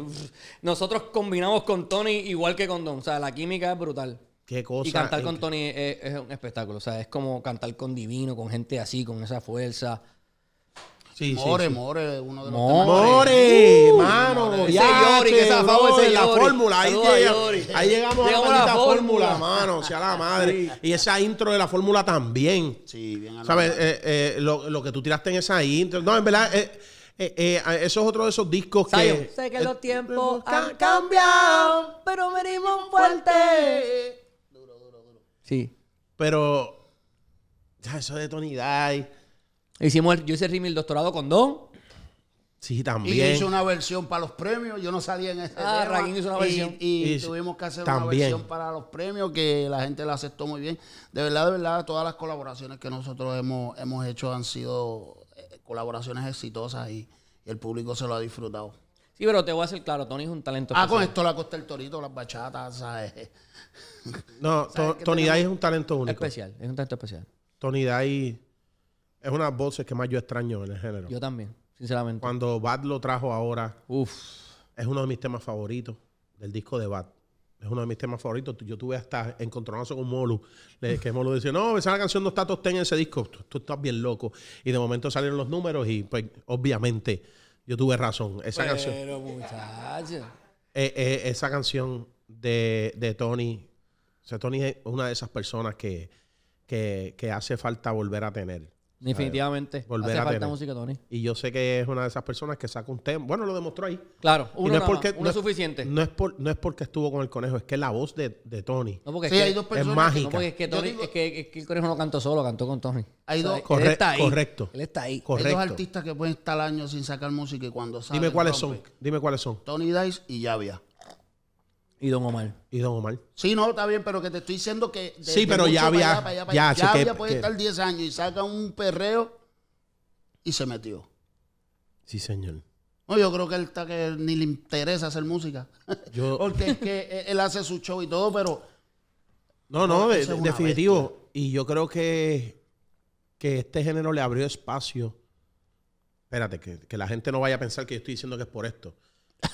Nosotros combinamos con Tony igual que con Don. O sea, la química es brutal. Y cantar con este Tony es, un espectáculo. O sea, es como cantar con Divino, con gente así, con esa fuerza. Sí, more, sí, More, uno de los More, more mano. ya, que la fórmula. Ahí, llegamos a la, fórmula, mano. sea, la madre. y esa intro de la fórmula también. Sí, bien ¿Sabes? Eh, eh, lo, que tú tiraste en esa intro. No, en verdad. Eh, eh, eh eso es otro de esos discos que. Sé que los tiempos han cambiado, pero venimos fuerte. Sí. Pero. Ya, eso de Tony Day Hicimos yo hice el el doctorado con Don. Sí, también. Y hizo una versión para los premios. Yo no salí en ese ah, hizo una versión. Y, tuvimos que hacer una versión para los premios que la gente la aceptó muy bien. De verdad, de verdad, todas las colaboraciones que nosotros hemos, hecho han sido eh, colaboraciones exitosas y, el público se lo ha disfrutado. Sí, pero te voy a hacer claro, Tony es un talento. Ah, con esto la costa el torito, las bachatas, ¿sabes? No, Tony Day es un talento único. Especial, es un talento especial. Tony Day es una voces que más yo extraño en el género. Yo también, sinceramente. Cuando Bad lo trajo ahora, Uf. es uno de mis temas favoritos del disco de Bad. Es uno de mis temas favoritos. Yo tuve hasta encontronazo con Molu. Que Molu decía, no, esa canción no está ten en ese disco. Tú, estás bien loco. Y de momento salieron los números y pues obviamente yo tuve razón. Esa canción... Eh, eh, esa canción de, de Tony o sea, Tony es una de esas personas que, que, hace falta volver a tener. Definitivamente. Volver hace a falta tener. música, Tony. Y yo sé que es una de esas personas que saca un tema. Bueno, lo demostró ahí. Claro, uno, no es, suficiente. No es, porque estuvo con el conejo, es que la voz de, Tony no porque es, dos personas, es mágica. es que, es, que, el conejo no cantó solo, cantó con Tony. Hay dos, Correcto. Él está ahí. Correcto. Hay dos artistas que pueden estar año sin sacar música y cuando salen. Dime cuáles son. Dime cuáles son. Tony Dice y Yavia. Y Don Omar. Y Don Omar. Sí, no, está bien, pero que te estoy diciendo que. Sí, pero ya había. ya, había, puede estar 10 años y saca un perreo y se metió. Sí, señor. No, yo creo que él está que ni le interesa hacer música. Yo... Porque es que e-, él hace su show y todo, pero. No, no, en eh, definitivo. Y yo creo que, que este género le abrió espacio. Espérate, que, que la gente no vaya a pensar que yo estoy diciendo que es por esto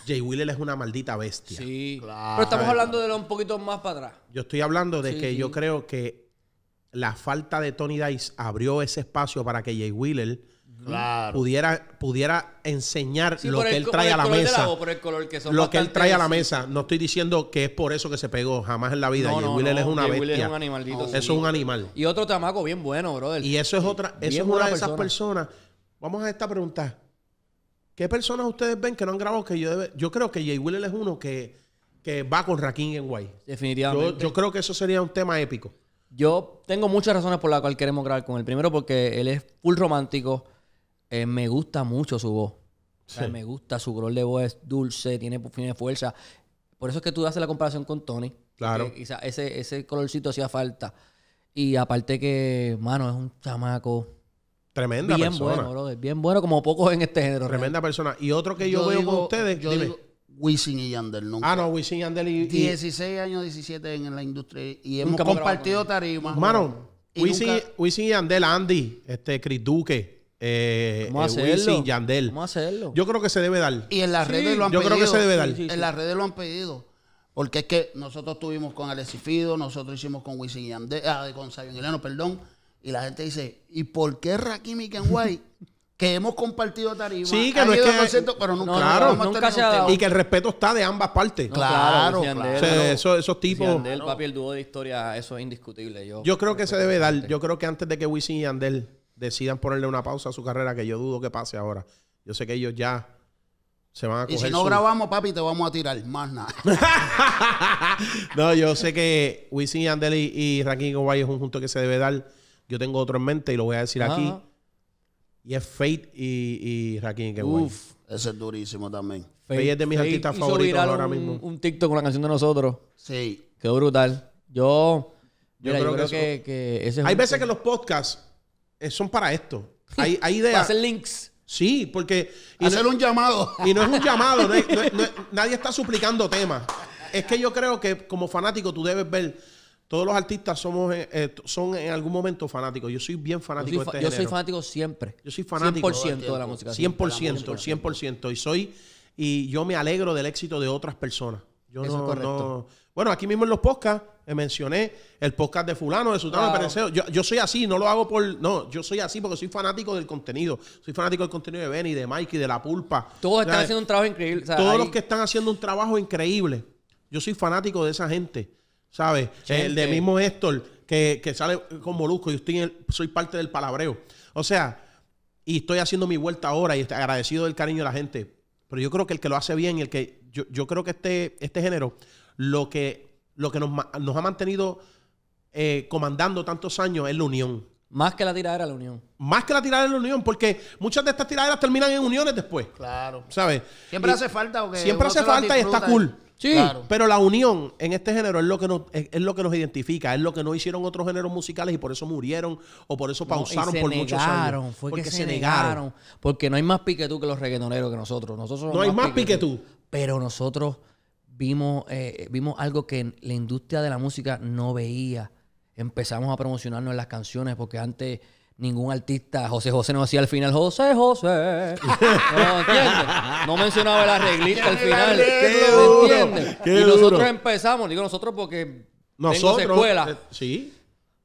Jay Wheeler es una maldita bestia. Sí, claro. Pero estamos hablando de lo un poquito más para atrás. Yo estoy hablando de que yo creo que la falta de Tony Dice abrió ese espacio para que Jay Wheeler pudiera, pudiera enseñar lo que él trae a la mesa. lo que él trae a la mesa. No estoy diciendo que es por eso que se pegó jamás en la vida. Jay es una Jay Wheeler es un eso es un animal. Y otro tamaco bien bueno, brother. Y eso es otra, eso es una de esas personas. Vamos a esta pregunta. ¿Qué personas ustedes ven que no han grabado que yo debe... Yo creo que Jay Willis es uno que, va con Rakim en Guay. Definitivamente. Yo, creo que eso sería un tema épico. Yo tengo muchas razones por las cuales queremos grabar con él. Primero porque él es full romántico. Eh, me gusta mucho su voz. O Me gusta, su color de voz es dulce, tiene de fuerza. Por eso es que tú haces la comparación con Tony. Claro. ese, ese colorcito hacía falta. Y aparte que, mano, es un chamaco Tremenda bien persona. Bien bueno, Bien bueno, como pocos en este género. Tremenda persona. Y otro que yo, veo con ustedes. Yo Digo, Wisin y Yandel nunca. Ah, no, Wisin y Yandel y, 16 años, 17 en la industria y hemos compartido tarimas Mano, Wisin, y Yandel, Andy, este, Chris Duque. Eh, eh y Yandel. Vamos hacerlo. Yo creo que se debe dar. Y en las redes lo han yo pedido. Yo creo que se debe dar. en las redes lo han pedido. Porque es que nosotros estuvimos con Alexifido nosotros hicimos con Wisin y Yandel, ah, con y perdón. Y la gente dice, ¿y por qué Rakim y Kenway? que hemos compartido tarifas Sí, que no es que... pero nunca, claro, no, Y que el respeto está de ambas partes. claro, claro. esos, tipos... Andel, papi, el dúo de historia, eso es indiscutible. Yo, yo creo que se debe dar. Yo creo que antes de que Wisin y Andel decidan ponerle una pausa a su carrera, que yo dudo que pase ahora. Yo sé que ellos ya se van a coger... Y si no grabamos, papi, te vamos a tirar. Más nada. no, yo sé que Wisin y Andel y, y Kenway es un junto que se debe dar yo tengo otro en mente y lo voy a decir aquí. Y es Fate y, y Rakim Uf, ese es durísimo también. Fate, es de mis artistas favoritos ahora un, mismo. Un TikTok con la canción de nosotros. Sí. Qué brutal. Yo, yo, creo, que, que, ese es Hay veces que los podcasts eh, son para esto. Hay, hay ideas. Hacer links. Sí, porque. Y Hacer un llamado. Y no es un llamado. nadie está suplicando temas. Es que yo creo que como fanático tú debes ver todos los artistas somos eh, eh, son en algún momento fanáticos. Yo soy bien fanático este yo soy, de Yo soy fanático siempre. Yo soy fanático. 100% de la música. 100%, 100%, 100%. Y soy y yo me alegro del éxito de otras personas. Yo no, es Bueno, aquí mismo en los podcasts eh, mencioné el podcast de fulano, de Sultano, de yo, soy así, no lo hago por... No, yo soy así porque soy fanático del contenido. Soy fanático del contenido de Benny, de Mikey, de La Pulpa. Todos están haciendo un trabajo increíble. todos los que están haciendo un trabajo increíble. Yo soy fanático de esa gente. ¿sabes? El de mismo Héctor, que, que sale con Molusco, Y estoy soy parte del palabreo. O sea, y estoy haciendo mi vuelta ahora y agradecido del cariño de la gente. Pero yo creo que el que lo hace bien, el que yo, yo creo que este, este género, lo que, lo que nos, nos ha mantenido eh, comandando tantos años es la unión. Más que la tiradera la unión. Más que la tiradera la unión, porque muchas de estas tiraderas terminan en uniones después. Claro. ¿Sabes? Siempre hace falta. siempre hace falta y está cool. Sí, pero la unión en este género es lo que nos es, lo que identifica, es lo que no hicieron otros géneros musicales y por eso murieron o por eso pausaron por muchos años. Fue porque que se, negaron. Porque no hay más piquetú que los reggaetoneros que nosotros. no hay más piquetú. tú. Pero nosotros vimos eh, vimos algo que la industria de la música no veía. Empezamos a promocionarnos en las canciones porque antes ningún artista, José José no hacía al final José José. No, ¿entiendes? No mencionaba el arreglista al final. ¿Me entiendes? Y nosotros empezamos, digo nosotros porque nosotros, tengo eh, sí.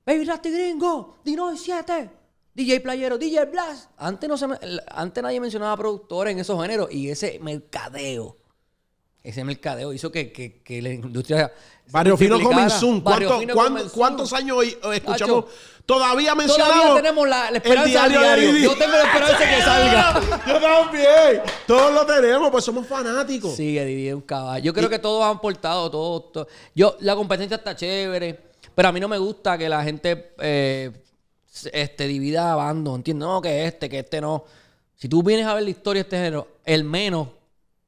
Baby Rasty Gringo, Dino 7, DJ Playero, DJ Blast. Antes, no se, antes nadie mencionaba productores en esos géneros y ese mercadeo ese mercadeo hizo que, que, la industria. Barrio Fino Comenzum. ¿Cuántos años eh, escuchamos? todavía mencionamos. Todavía tenemos la, esperanza Yo tengo la esperanza que salga. Yo también. Todos lo tenemos, pues somos fanáticos. Sí, Didi es un caballo. Yo creo que todos han portado, todos, Yo, la competencia está chévere, pero a mí no me gusta que la gente eh, este, divida a bandos. No, que este, que este no. Si tú vienes a ver la historia de este género, el menos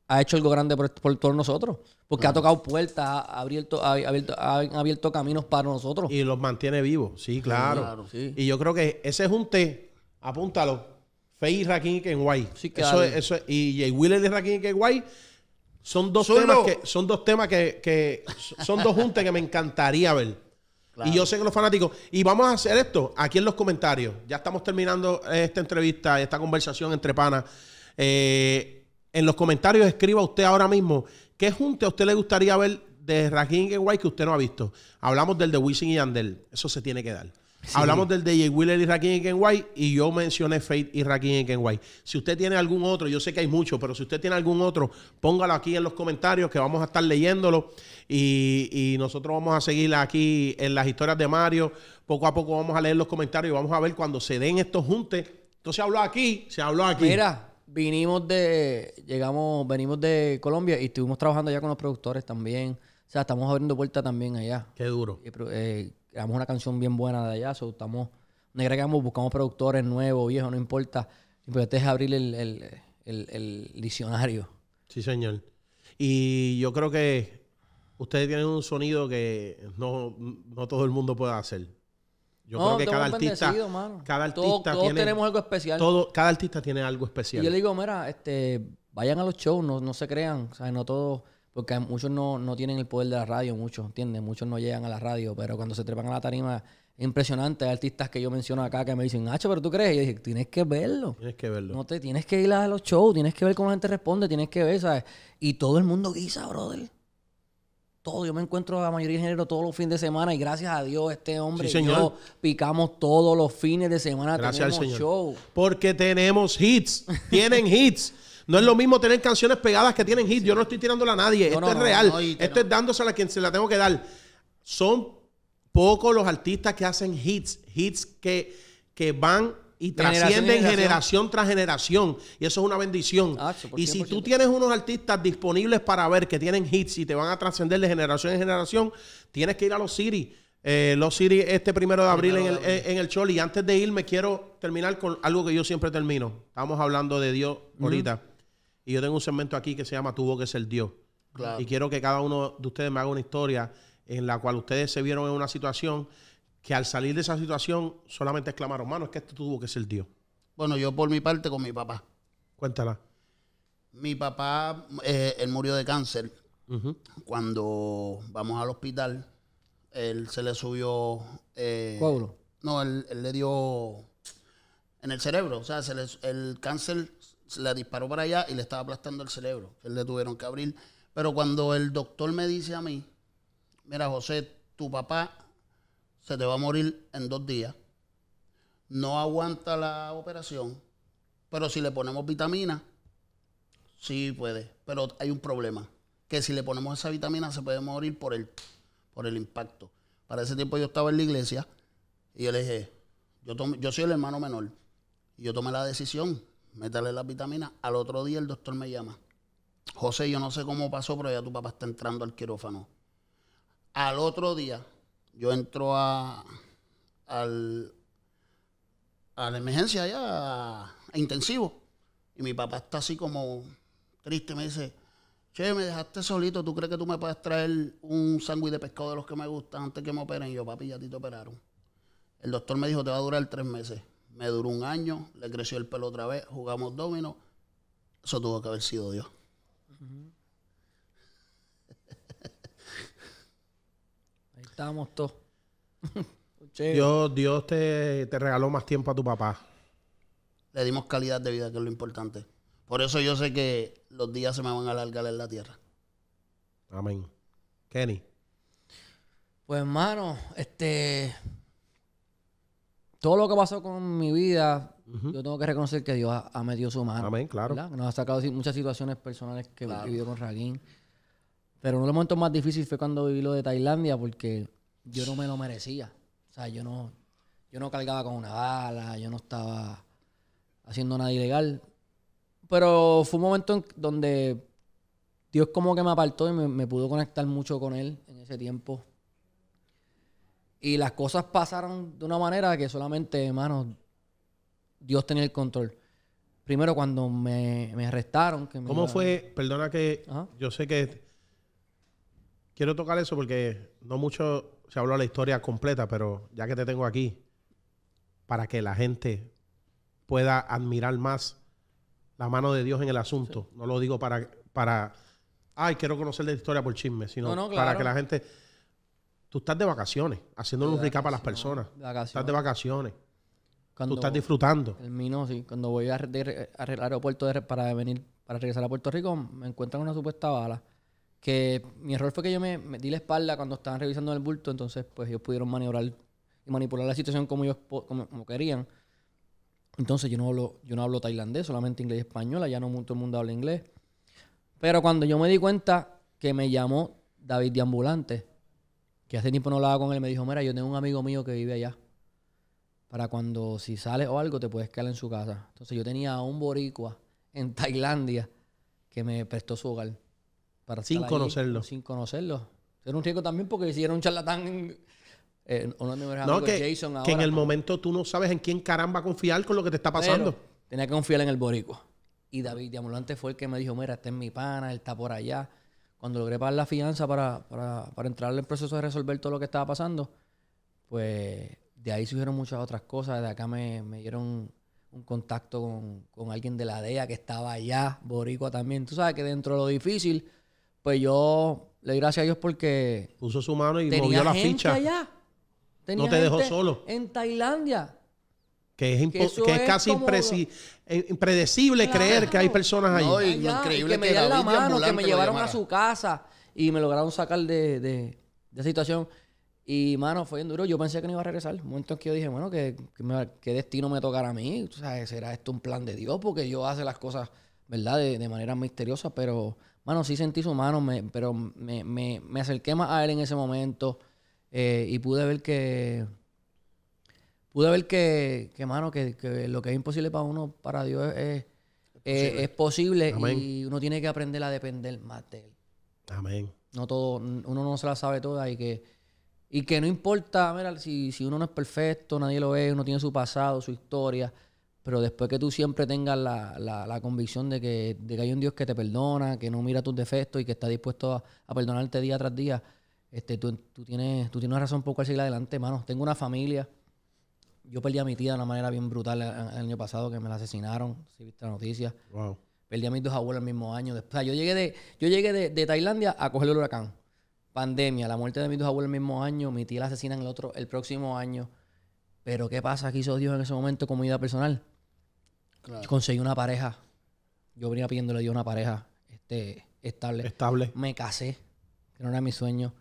ha hecho algo grande por, todos nosotros. Porque ha tocado puertas, ha abierto, ha abierto, caminos para nosotros. Y los mantiene vivos, sí, claro. Y yo creo que ese es un té, apúntalo. Fey y Rakim y Sí, claro. es, eso y Jay Willis y Rakim y Kenway son dos temas que son dos temas que, son dos juntas que me encantaría ver. Y yo sé que los fanáticos. Y vamos a hacer esto aquí en los comentarios. Ya estamos terminando esta entrevista, esta conversación entre panas. Eh, en los comentarios escriba usted ahora mismo qué junte a usted le gustaría ver de Rakim Kenway que usted no ha visto. Hablamos del de Wisin y Andel, Eso se tiene que dar. Hablamos del de Jay Wheeler y Rakim Kenway y yo mencioné Fate y Rakim Kenway. Si usted tiene algún otro, yo sé que hay muchos, pero si usted tiene algún otro, póngalo aquí en los comentarios que vamos a estar leyéndolo y, nosotros vamos a seguir aquí en las historias de Mario. Poco a poco vamos a leer los comentarios y vamos a ver cuando se den estos juntes. Entonces habló aquí, se habló aquí. Mira, vinimos de, llegamos, venimos de Colombia y estuvimos trabajando allá con los productores también. O sea, estamos abriendo puertas también allá. Qué duro. Eh, creamos una canción bien buena de allá, so, estamos, negregamos, buscamos productores nuevos, viejos, no importa. Importante es abrir el, diccionario. Sí, señor. Y yo creo que ustedes tienen un sonido que no, no todo el mundo puede hacer. Yo creo que cada artista, todos, tenemos algo especial. Todo, cada artista tiene algo especial. Y yo le digo, mira, este, vayan a los shows, no, no se crean, o no todos, porque muchos no, no tienen el poder de la radio, muchos, ¿entiendes? Muchos no llegan a la radio, pero cuando se trepan a la tarima, impresionante. Hay artistas que yo menciono acá que me dicen, Nacho, pero tú crees. Y yo dije, tienes que verlo. Tienes que verlo. No te, tienes que ir a los shows, tienes que ver cómo la gente responde, tienes que ver, ¿sabes? Y todo el mundo guisa, brother. Yo me encuentro a la mayoría de género todos los fines de semana y gracias a Dios este hombre y yo picamos todos los fines de semana. Gracias al señor. Porque tenemos hits. Tienen hits. No es lo mismo tener canciones pegadas que tienen hits. Yo no estoy tirándola a nadie. Esto es real. Esto es dándosela a quien se la tengo que dar. Son pocos los artistas que hacen hits. Hits que, que van y trascienden generación, tras generación. Y eso es una bendición. Ah, y si tú tienes unos artistas disponibles para ver que tienen hits y te van a trascender de generación en generación, tienes que ir a los City. Eh, los City este primero de abril, eh, en, el, Y en el Antes de irme, quiero terminar con algo que yo siempre termino. Estamos hablando de Dios ahorita. Y yo tengo un segmento aquí que se llama Tuvo que ser Dios. Y quiero que cada uno de ustedes me haga una historia en la cual ustedes se vieron en una situación que al salir de esa situación solamente exclamaron, mano, es que este tuvo que ser tío Bueno, yo por mi parte con mi papá. Cuéntala. Mi papá, eh, él murió de cáncer. Cuando vamos al hospital, él se le subió... Eh, No, él, le dio en el cerebro. O sea, se le, el cáncer se le disparó para allá y le estaba aplastando el cerebro. Él le tuvieron que abrir. Pero cuando el doctor me dice a mí, mira José, tu papá se te va a morir en dos días, no aguanta la operación, pero si le ponemos vitamina, sí puede, pero hay un problema, que si le ponemos esa vitamina se puede morir por el, por el impacto. Para ese tiempo yo estaba en la iglesia y yo le dije, yo, yo soy el hermano menor, y yo tomé la decisión, meterle las vitaminas, al otro día el doctor me llama. José, yo no sé cómo pasó, pero ya tu papá está entrando al quirófano. Al otro día, yo entro a, al, a la emergencia allá, a, intensivo. Y mi papá está así como triste, me dice, che, me dejaste solito, ¿tú crees que tú me puedes traer un sándwich de pescado de los que me gustan antes que me operen? Y yo, papi, ya a ti te operaron. El doctor me dijo, te va a durar tres meses. Me duró un año, le creció el pelo otra vez, jugamos domino. Eso tuvo que haber sido Dios. Ahí estamos todos. Dios, Dios te, regaló más tiempo a tu papá. Le dimos calidad de vida, que es lo importante. Por eso yo sé que los días se me van a alargar en la tierra. Amén. Kenny. Pues hermano, este. Todo lo que pasó con mi vida, yo tengo que reconocer que Dios ha, me metido su mano. Amén, claro. Nos ha sacado muchas situaciones personales que he vivido con Raquín. Pero uno de los momentos más difíciles fue cuando viví lo de Tailandia porque yo no me lo merecía. O sea, yo no, yo no cargaba con una bala, yo no estaba haciendo nada ilegal. Pero fue un momento donde Dios como que me apartó y me, pudo conectar mucho con Él en ese tiempo. Y las cosas pasaron de una manera que solamente, hermano, Dios tenía el control. Primero cuando me, arrestaron. Que ¿Cómo fue? Perdona que yo sé que quiero tocar eso porque no mucho se habló de la historia completa, pero ya que te tengo aquí, para que la gente pueda admirar más la mano de Dios en el asunto. No lo digo para, para, ay, quiero conocer la historia por chisme, sino para que la gente... Tú estás de vacaciones, haciéndole un recap a las personas. Estás de vacaciones. Cuando tú estás disfrutando. El mino sí. Cuando voy al aeropuerto para venir, para regresar a Puerto Rico, me encuentran una supuesta bala que mi error fue que yo me, me, di la espalda cuando estaban revisando el bulto, entonces pues ellos pudieron maniobrar y manipular la situación como ellos como, querían. Entonces yo no hablo, yo no hablo tailandés, solamente inglés y español, ya no todo el mundo habla inglés. Pero cuando yo me di cuenta que me llamó David de Ambulante, que hace tiempo no hablaba con él, me dijo, mira, yo tengo un amigo mío que vive allá. Para cuando si sales o algo te puedes quedar en su casa. Entonces yo tenía a un boricua en Tailandia que me prestó su hogar sin conocerlo. Sin conocerlo. Era un riesgo también porque si era un charlatán eh, no, que, Jason que en el momento tú no sabes en quién caramba confiar con lo que te está pasando. tenía que confiar en el boricua. Y David Diamulante fue el que me dijo, mira, está en mi pana, él está por allá. Cuando logré pagar la fianza para, para, para entrar en el proceso de resolver todo lo que estaba pasando, pues de ahí surgieron muchas otras cosas. De acá me, dieron un contacto con, con, alguien de la DEA que estaba allá, boricua también. Tú sabes que dentro de lo difícil pues yo le doy gracias a Dios porque... Puso su mano y movió la gente ficha. Allá. no te dejó solo. En Tailandia. Que es, que es casi eh, impredecible creer que hay personas allí. increíble que, me dieron la, mano, que me llevaron a su casa y me lograron sacar de, de, situación. Y, mano, fue bien duro. Yo pensé que no iba a regresar. Un momento en que yo dije, bueno, ¿qué, qué destino me tocará a mí? ¿Tú sabes ¿será esto un plan de Dios? Porque yo hace las cosas, ¿verdad? De, de manera misteriosa, pero mano, sí sentí su mano, pero me, me, acerqué más a él en ese momento eh, y pude ver que, pude ver que, que mano, que, lo que es imposible para uno, para Dios es, posible, y uno tiene que aprender a depender más de él. Amén. No todo, uno no se la sabe toda y que... Y que no importa, mira, si, si uno no es perfecto, nadie lo ve, uno tiene su pasado, su historia, pero después que tú siempre tengas la, convicción de que, hay un Dios que te perdona, que no mira tus defectos y que está dispuesto a, perdonarte día tras día, este, tú, tienes, tú tienes una razón por cual seguir adelante, Mano, Tengo una familia. Yo perdí a mi tía de una manera bien brutal el, año pasado, que me la asesinaron, si viste la noticia. Wow. Perdí a mis dos abuelos el mismo año. Después, yo llegué, de, yo llegué de, Tailandia a coger el huracán. Pandemia, la muerte de mis dos abuelos el mismo año, mi tía la asesinan el otro el próximo año. Pero ¿qué pasa? ¿Qué hizo Dios en ese momento como vida personal? Conseguí una pareja. Yo venía pidiéndole Dios una pareja este, estable. Estable. Me casé, que no era mi sueño.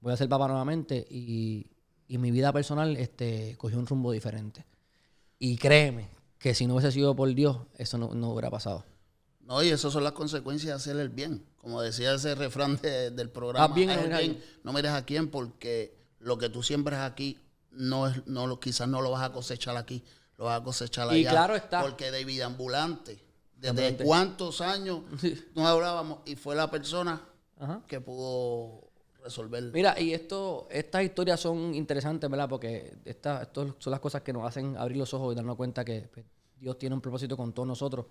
Voy a ser papá nuevamente y, y mi vida personal este, cogió un rumbo diferente. Y créeme que si no hubiese sido por Dios, eso no, hubiera pasado. No, y esas son las consecuencias de hacer el bien. Como decía ese refrán del programa, no me a quién porque lo que tú siembras aquí no es, no quizás no lo vas a cosechar aquí lo va a cosechar allá. Y claro está. Porque Ambulante, desde cuántos años nos hablábamos y fue la persona que pudo resolverlo. Mira, y esto, estas historias son interesantes, ¿verdad? Porque estas son las cosas que nos hacen abrir los ojos y darnos cuenta que pues, Dios tiene un propósito con todos nosotros.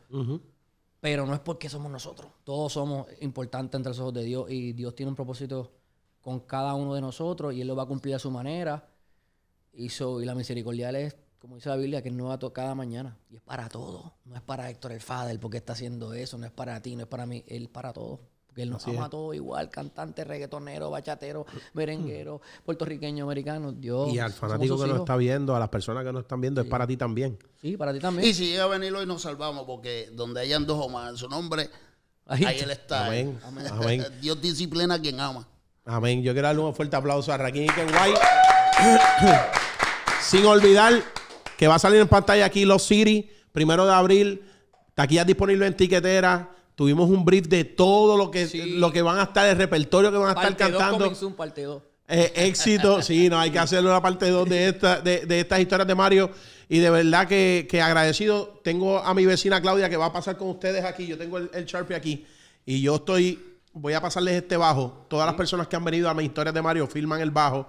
Pero no es porque somos nosotros. Todos somos importantes entre los ojos de Dios y Dios tiene un propósito con cada uno de nosotros y Él lo va a cumplir a su manera. Y, y la misericordia de Él es como dice la Biblia, que a tocar cada mañana. Y es para todos No es para Héctor el Fader porque está haciendo eso. No es para ti, no es para mí. Él es para todos Porque él nos ama a todos igual. Cantante, reggaetonero, bachatero, merenguero, mm. puertorriqueño, americano. Dios. Y al fanático que nos está viendo, a las personas que nos están viendo, es para ti también. Sí, para ti también. Y si llega a venir hoy nos salvamos porque donde hayan dos o más en su nombre, ahí, él está. Amén. Dios disciplina a quien ama. Amén. Yo quiero darle un fuerte aplauso a Raquín y Ken Sin olvidar que va a salir en pantalla aquí Los City, primero de abril, está aquí ya disponible en tiquetera. Tuvimos un brief de todo lo que, lo que van a estar, el repertorio que van a estar cantando. es un parte 2. Eh, éxito, sí, no hay que hacerle una parte 2 de, esta, de, estas historias de Mario. Y de verdad que, agradecido. Tengo a mi vecina Claudia que va a pasar con ustedes aquí. Yo tengo el, Sharpie aquí. Y yo estoy, voy a pasarles este bajo. Todas las personas que han venido a mis historias de Mario firman el bajo.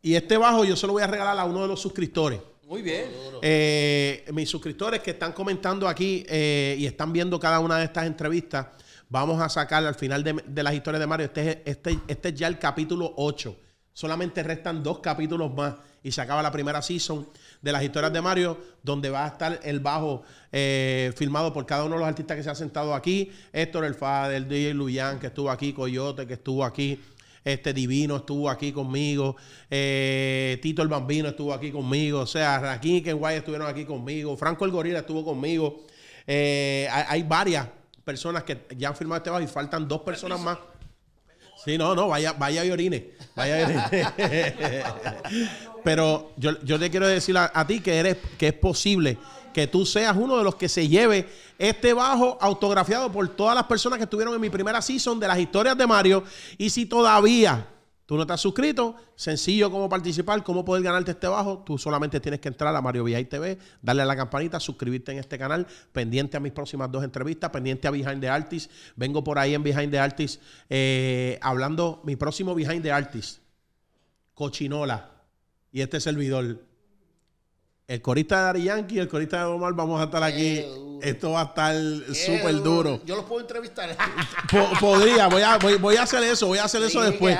Y este bajo yo se lo voy a regalar a uno de los suscriptores. Muy bien. Eh, mis suscriptores que están comentando aquí eh, y están viendo cada una de estas entrevistas, vamos a sacar al final de, las historias de Mario. Este es, este, este ya el capítulo 8. Solamente restan dos capítulos más y se acaba la primera season de las historias de Mario, donde va a estar el bajo eh, filmado por cada uno de los artistas que se ha sentado aquí. Héctor El Fader, DJ Luyan, que estuvo aquí, Coyote, que estuvo aquí, este Divino estuvo aquí conmigo, eh, Tito el Bambino estuvo aquí conmigo, o sea, Raquín y Ken estuvieron aquí conmigo, Franco el Gorila estuvo conmigo, eh, hay, varias personas que ya han firmado este bajo y faltan dos personas más. Sí, no, no, vaya, vaya y Vaya Pero yo, te quiero decir a, a ti que eres, que es posible que tú seas uno de los que se lleve este bajo autografiado por todas las personas que estuvieron en mi primera season de las historias de Mario. Y si todavía tú no estás suscrito, sencillo cómo participar, cómo poder ganarte este bajo. Tú solamente tienes que entrar a Mario VI TV, darle a la campanita, suscribirte en este canal, pendiente a mis próximas dos entrevistas, pendiente a Behind the Artist. Vengo por ahí en Behind the Artist eh, hablando mi próximo Behind the Artist, Cochinola y este servidor. El corista de Dari el corista de Omar vamos a estar aquí. Esto va a estar súper duro. Yo los puedo entrevistar. podría, voy a, voy, a, hacer eso, voy a hacer eso después.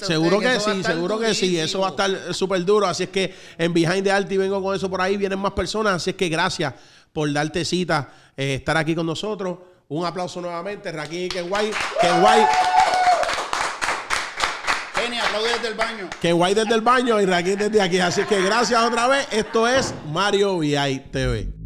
Seguro que, sí, seguro que sí. Eso va a estar súper duro. Así es que en Behind the Art y vengo con eso por ahí. Vienen más personas. Así es que gracias por darte cita, eh, estar aquí con nosotros. Un aplauso nuevamente, Raquín guay Kenway. guay desde el baño. Que guay desde el baño y Raquín desde aquí. Así que gracias otra vez. Esto es Mario VI TV.